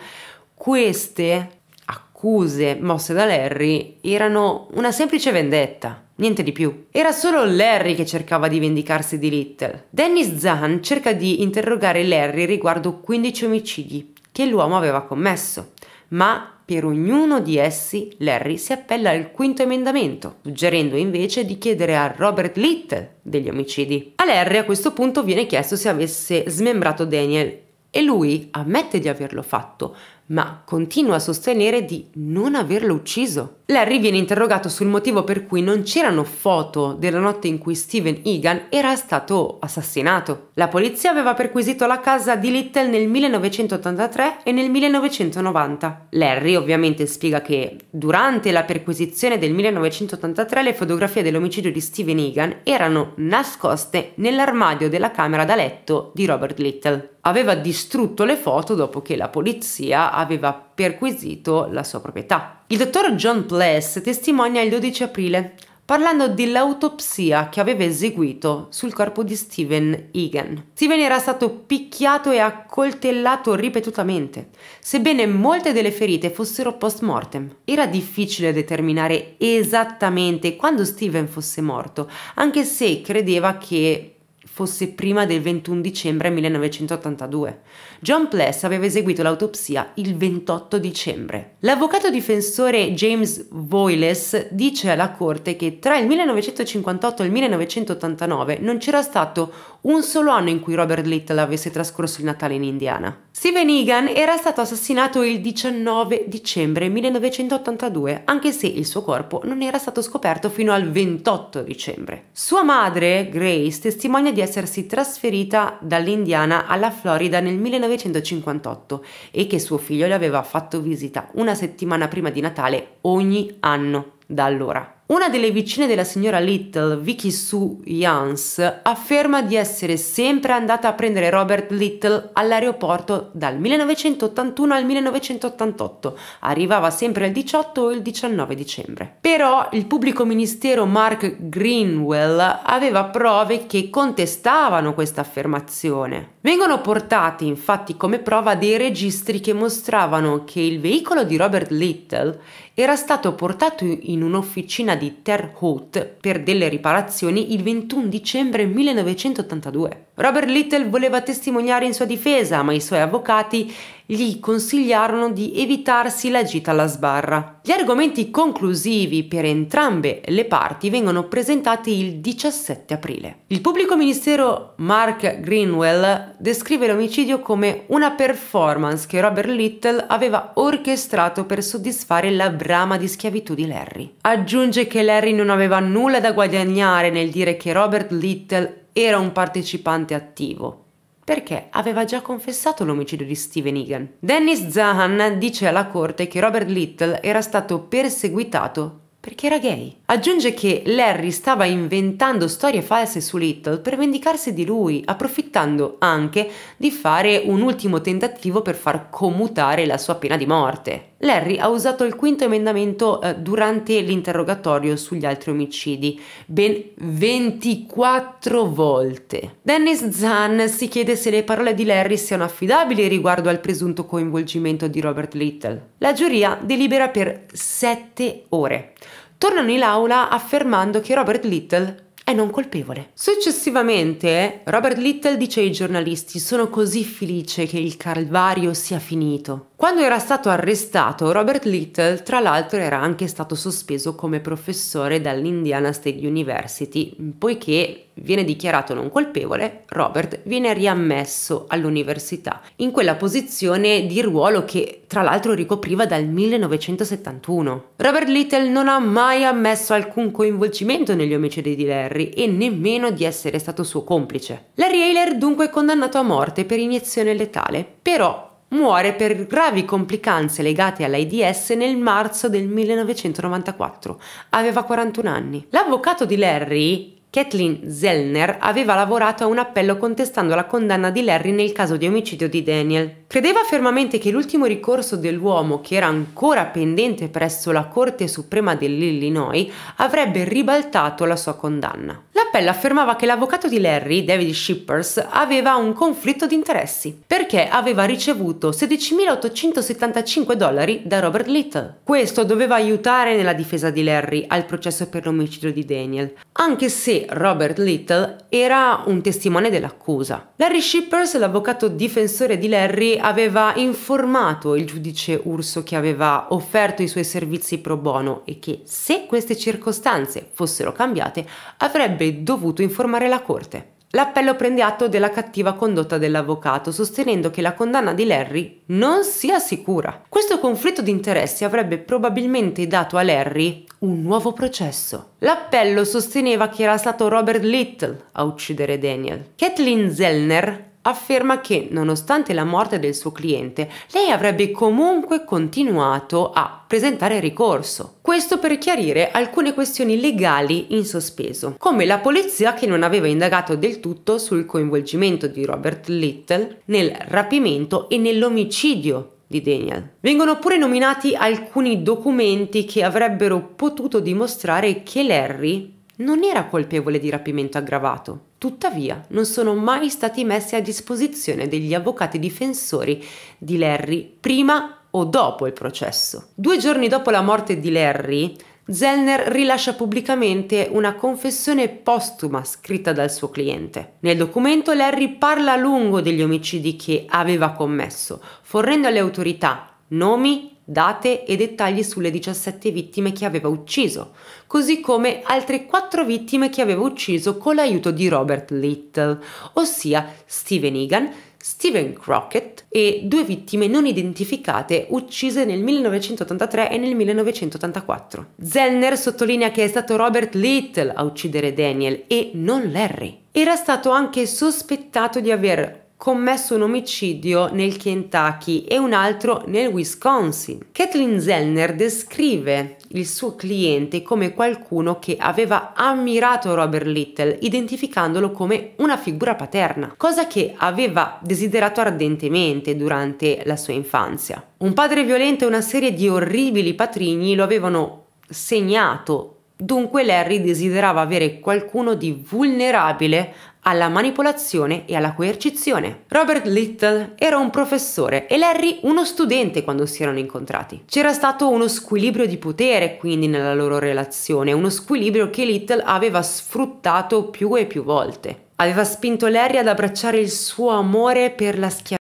queste accuse mosse da Larry erano una semplice vendetta Niente di più. Era solo Larry che cercava di vendicarsi di Little. Dennis Zahn cerca di interrogare Larry riguardo 15 omicidi che l'uomo aveva commesso, ma per ognuno di essi Larry si appella al quinto emendamento, suggerendo invece di chiedere a Robert Little degli omicidi. A Larry a questo punto viene chiesto se avesse smembrato Daniel e lui ammette di averlo fatto, ma continua a sostenere di non averlo ucciso. Larry viene interrogato sul motivo per cui non c'erano foto della notte in cui Steven Egan era stato assassinato. La polizia aveva perquisito la casa di Little nel 1983 e nel 1990. Larry ovviamente spiega che durante la perquisizione del 1983 le fotografie dell'omicidio di Steven Egan erano nascoste nell'armadio della camera da letto di Robert Little aveva distrutto le foto dopo che la polizia aveva perquisito la sua proprietà. Il dottor John Pless testimonia il 12 aprile parlando dell'autopsia che aveva eseguito sul corpo di Steven Egan. Steven era stato picchiato e accoltellato ripetutamente, sebbene molte delle ferite fossero post mortem. Era difficile determinare esattamente quando Steven fosse morto, anche se credeva che fosse prima del 21 dicembre 1982. John Pless aveva eseguito l'autopsia il 28 dicembre. L'avvocato difensore James Voiles dice alla corte che tra il 1958 e il 1989 non c'era stato un solo anno in cui Robert Little avesse trascorso il Natale in Indiana. Steven Egan era stato assassinato il 19 dicembre 1982, anche se il suo corpo non era stato scoperto fino al 28 dicembre. Sua madre, Grace, testimonia di essersi trasferita dall'Indiana alla Florida nel 1958 e che suo figlio le aveva fatto visita una settimana prima di Natale ogni anno da allora. Una delle vicine della signora Little, Vicky Sue Jans, afferma di essere sempre andata a prendere Robert Little all'aeroporto dal 1981 al 1988, arrivava sempre il 18 o il 19 dicembre. Però il pubblico ministero Mark Greenwell aveva prove che contestavano questa affermazione. Vengono portati infatti come prova dei registri che mostravano che il veicolo di Robert Little era stato portato in un'officina di Terre Haute per delle riparazioni il 21 dicembre 1982. Robert Little voleva testimoniare in sua difesa, ma i suoi avvocati gli consigliarono di evitarsi la gita alla sbarra. Gli argomenti conclusivi per entrambe le parti vengono presentati il 17 aprile. Il pubblico ministero Mark Greenwell descrive l'omicidio come una performance che Robert Little aveva orchestrato per soddisfare la brama di schiavitù di Larry. Aggiunge che Larry non aveva nulla da guadagnare nel dire che Robert Little era un partecipante attivo perché aveva già confessato l'omicidio di Steven Egan. Dennis Zahan dice alla corte che Robert Little era stato perseguitato perché era gay. Aggiunge che Larry stava inventando storie false su Little per vendicarsi di lui, approfittando anche di fare un ultimo tentativo per far commutare la sua pena di morte. Larry ha usato il quinto emendamento eh, durante l'interrogatorio sugli altri omicidi, ben 24 volte. Dennis Zahn si chiede se le parole di Larry siano affidabili riguardo al presunto coinvolgimento di Robert Little. La giuria delibera per 7 ore. Tornano in aula affermando che Robert Little è non colpevole. Successivamente, Robert Little dice ai giornalisti: Sono così felice che il calvario sia finito. Quando era stato arrestato, Robert Little, tra l'altro, era anche stato sospeso come professore dall'Indiana State University, poiché viene dichiarato non colpevole, Robert viene riammesso all'università, in quella posizione di ruolo che tra l'altro ricopriva dal 1971. Robert Little non ha mai ammesso alcun coinvolgimento negli omicidi di Larry e nemmeno di essere stato suo complice. Larry Ayler dunque è condannato a morte per iniezione letale, però muore per gravi complicanze legate all'AIDS nel marzo del 1994. Aveva 41 anni. L'avvocato di Larry, Kathleen Zellner aveva lavorato a un appello contestando la condanna di Larry nel caso di omicidio di Daniel. Credeva fermamente che l'ultimo ricorso dell'uomo, che era ancora pendente presso la Corte Suprema dell'Illinois, avrebbe ribaltato la sua condanna. L'appello affermava che l'avvocato di Larry, David Shippers, aveva un conflitto di interessi, perché aveva ricevuto 16.875 dollari da Robert Little. Questo doveva aiutare nella difesa di Larry al processo per l'omicidio di Daniel, anche se Robert Little, era un testimone dell'accusa. Larry Shippers, l'avvocato difensore di Larry, aveva informato il giudice Urso che aveva offerto i suoi servizi pro bono e che se queste circostanze fossero cambiate avrebbe dovuto informare la Corte. L'appello prende atto della cattiva condotta dell'avvocato, sostenendo che la condanna di Larry non sia sicura. Questo conflitto di interessi avrebbe probabilmente dato a Larry un nuovo processo. L'appello sosteneva che era stato Robert Little a uccidere Daniel. Kathleen Zellner afferma che, nonostante la morte del suo cliente, lei avrebbe comunque continuato a presentare ricorso. Questo per chiarire alcune questioni legali in sospeso, come la polizia che non aveva indagato del tutto sul coinvolgimento di Robert Little nel rapimento e nell'omicidio di Daniel. Vengono pure nominati alcuni documenti che avrebbero potuto dimostrare che Larry non era colpevole di rapimento aggravato. Tuttavia, non sono mai stati messi a disposizione degli avvocati difensori di Larry prima o dopo il processo. Due giorni dopo la morte di Larry, Zellner rilascia pubblicamente una confessione postuma scritta dal suo cliente. Nel documento Larry parla a lungo degli omicidi che aveva commesso, fornendo alle autorità nomi, date e dettagli sulle 17 vittime che aveva ucciso, così come altre 4 vittime che aveva ucciso con l'aiuto di Robert Little, ossia Steven Egan, Steven Crockett e due vittime non identificate uccise nel 1983 e nel 1984. Zellner sottolinea che è stato Robert Little a uccidere Daniel e non Larry. Era stato anche sospettato di aver commesso un omicidio nel Kentucky e un altro nel Wisconsin. Kathleen Zellner descrive il suo cliente come qualcuno che aveva ammirato Robert Little, identificandolo come una figura paterna, cosa che aveva desiderato ardentemente durante la sua infanzia. Un padre violento e una serie di orribili patrigni lo avevano segnato Dunque Larry desiderava avere qualcuno di vulnerabile alla manipolazione e alla coercizione. Robert Little era un professore e Larry uno studente quando si erano incontrati. C'era stato uno squilibrio di potere quindi nella loro relazione, uno squilibrio che Little aveva sfruttato più e più volte. Aveva spinto Larry ad abbracciare il suo amore per la schiavitù,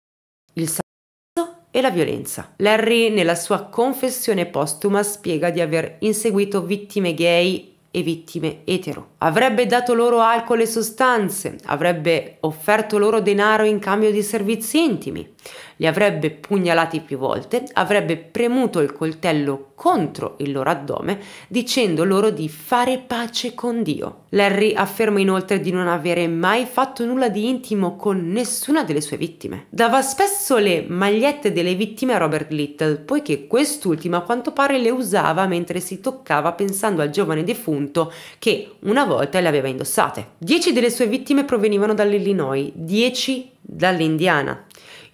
il sacrificio e la violenza. Larry nella sua confessione postuma spiega di aver inseguito vittime gay e vittime etero. Avrebbe dato loro alcol e sostanze, avrebbe offerto loro denaro in cambio di servizi intimi li avrebbe pugnalati più volte, avrebbe premuto il coltello contro il loro addome, dicendo loro di fare pace con Dio. Larry afferma inoltre di non avere mai fatto nulla di intimo con nessuna delle sue vittime. Dava spesso le magliette delle vittime a Robert Little, poiché quest'ultima a quanto pare le usava mentre si toccava pensando al giovane defunto che una volta le aveva indossate. Dieci delle sue vittime provenivano dall'Illinois, dieci dall'Indiana,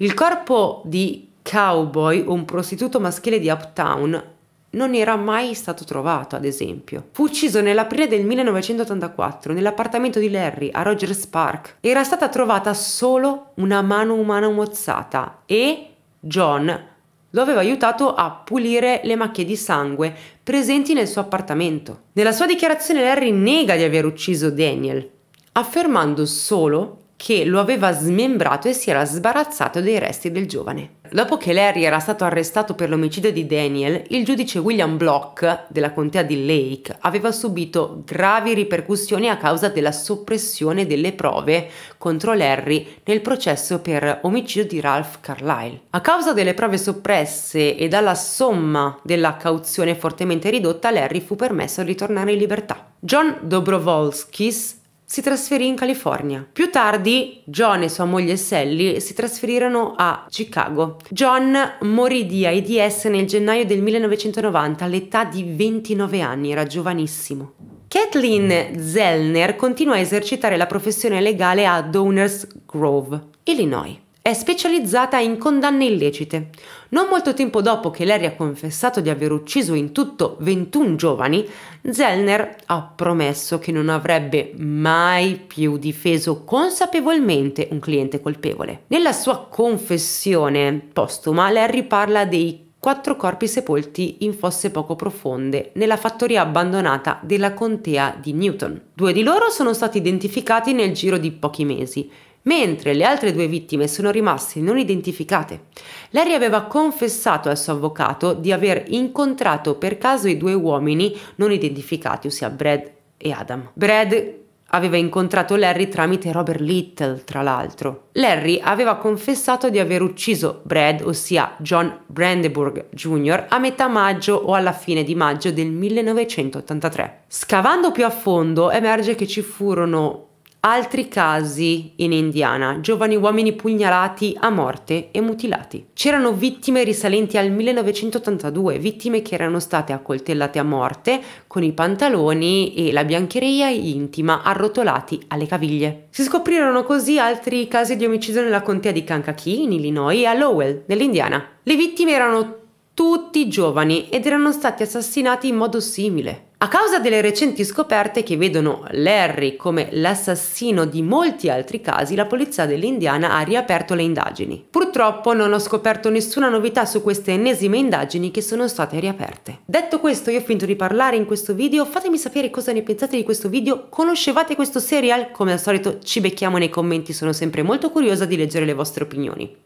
il corpo di Cowboy, un prostituto maschile di Uptown, non era mai stato trovato, ad esempio. Fu ucciso nell'aprile del 1984 nell'appartamento di Larry a Rogers Park. Era stata trovata solo una mano umana mozzata e John lo aveva aiutato a pulire le macchie di sangue presenti nel suo appartamento. Nella sua dichiarazione Larry nega di aver ucciso Daniel, affermando solo che lo aveva smembrato e si era sbarazzato dei resti del giovane. Dopo che Larry era stato arrestato per l'omicidio di Daniel, il giudice William Block della contea di Lake aveva subito gravi ripercussioni a causa della soppressione delle prove contro Larry nel processo per omicidio di Ralph Carlyle. A causa delle prove soppresse e dalla somma della cauzione fortemente ridotta, Larry fu permesso di tornare in libertà. John Dobrovolskis si trasferì in California. Più tardi John e sua moglie Sally si trasferirono a Chicago. John morì di AIDS nel gennaio del 1990 all'età di 29 anni, era giovanissimo. Kathleen Zellner continua a esercitare la professione legale a Donors Grove, Illinois è specializzata in condanne illecite. Non molto tempo dopo che Larry ha confessato di aver ucciso in tutto 21 giovani, Zellner ha promesso che non avrebbe mai più difeso consapevolmente un cliente colpevole. Nella sua confessione postuma, Larry parla dei quattro corpi sepolti in fosse poco profonde nella fattoria abbandonata della contea di Newton. Due di loro sono stati identificati nel giro di pochi mesi mentre le altre due vittime sono rimaste non identificate. Larry aveva confessato al suo avvocato di aver incontrato per caso i due uomini non identificati, ossia Brad e Adam. Brad aveva incontrato Larry tramite Robert Little, tra l'altro. Larry aveva confessato di aver ucciso Brad, ossia John Brandenburg Jr., a metà maggio o alla fine di maggio del 1983. Scavando più a fondo emerge che ci furono Altri casi in Indiana, giovani uomini pugnalati a morte e mutilati. C'erano vittime risalenti al 1982, vittime che erano state accoltellate a morte con i pantaloni e la biancheria intima arrotolati alle caviglie. Si scoprirono così altri casi di omicidio nella contea di Kankakee, in Illinois, e a Lowell, nell'Indiana. Le vittime erano tutti giovani ed erano stati assassinati in modo simile. A causa delle recenti scoperte che vedono Larry come l'assassino di molti altri casi, la polizia dell'Indiana ha riaperto le indagini. Purtroppo non ho scoperto nessuna novità su queste ennesime indagini che sono state riaperte. Detto questo, io ho finito di parlare in questo video, fatemi sapere cosa ne pensate di questo video, conoscevate questo serial? Come al solito ci becchiamo nei commenti, sono sempre molto curiosa di leggere le vostre opinioni.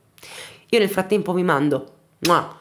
Io nel frattempo vi mando. Mua!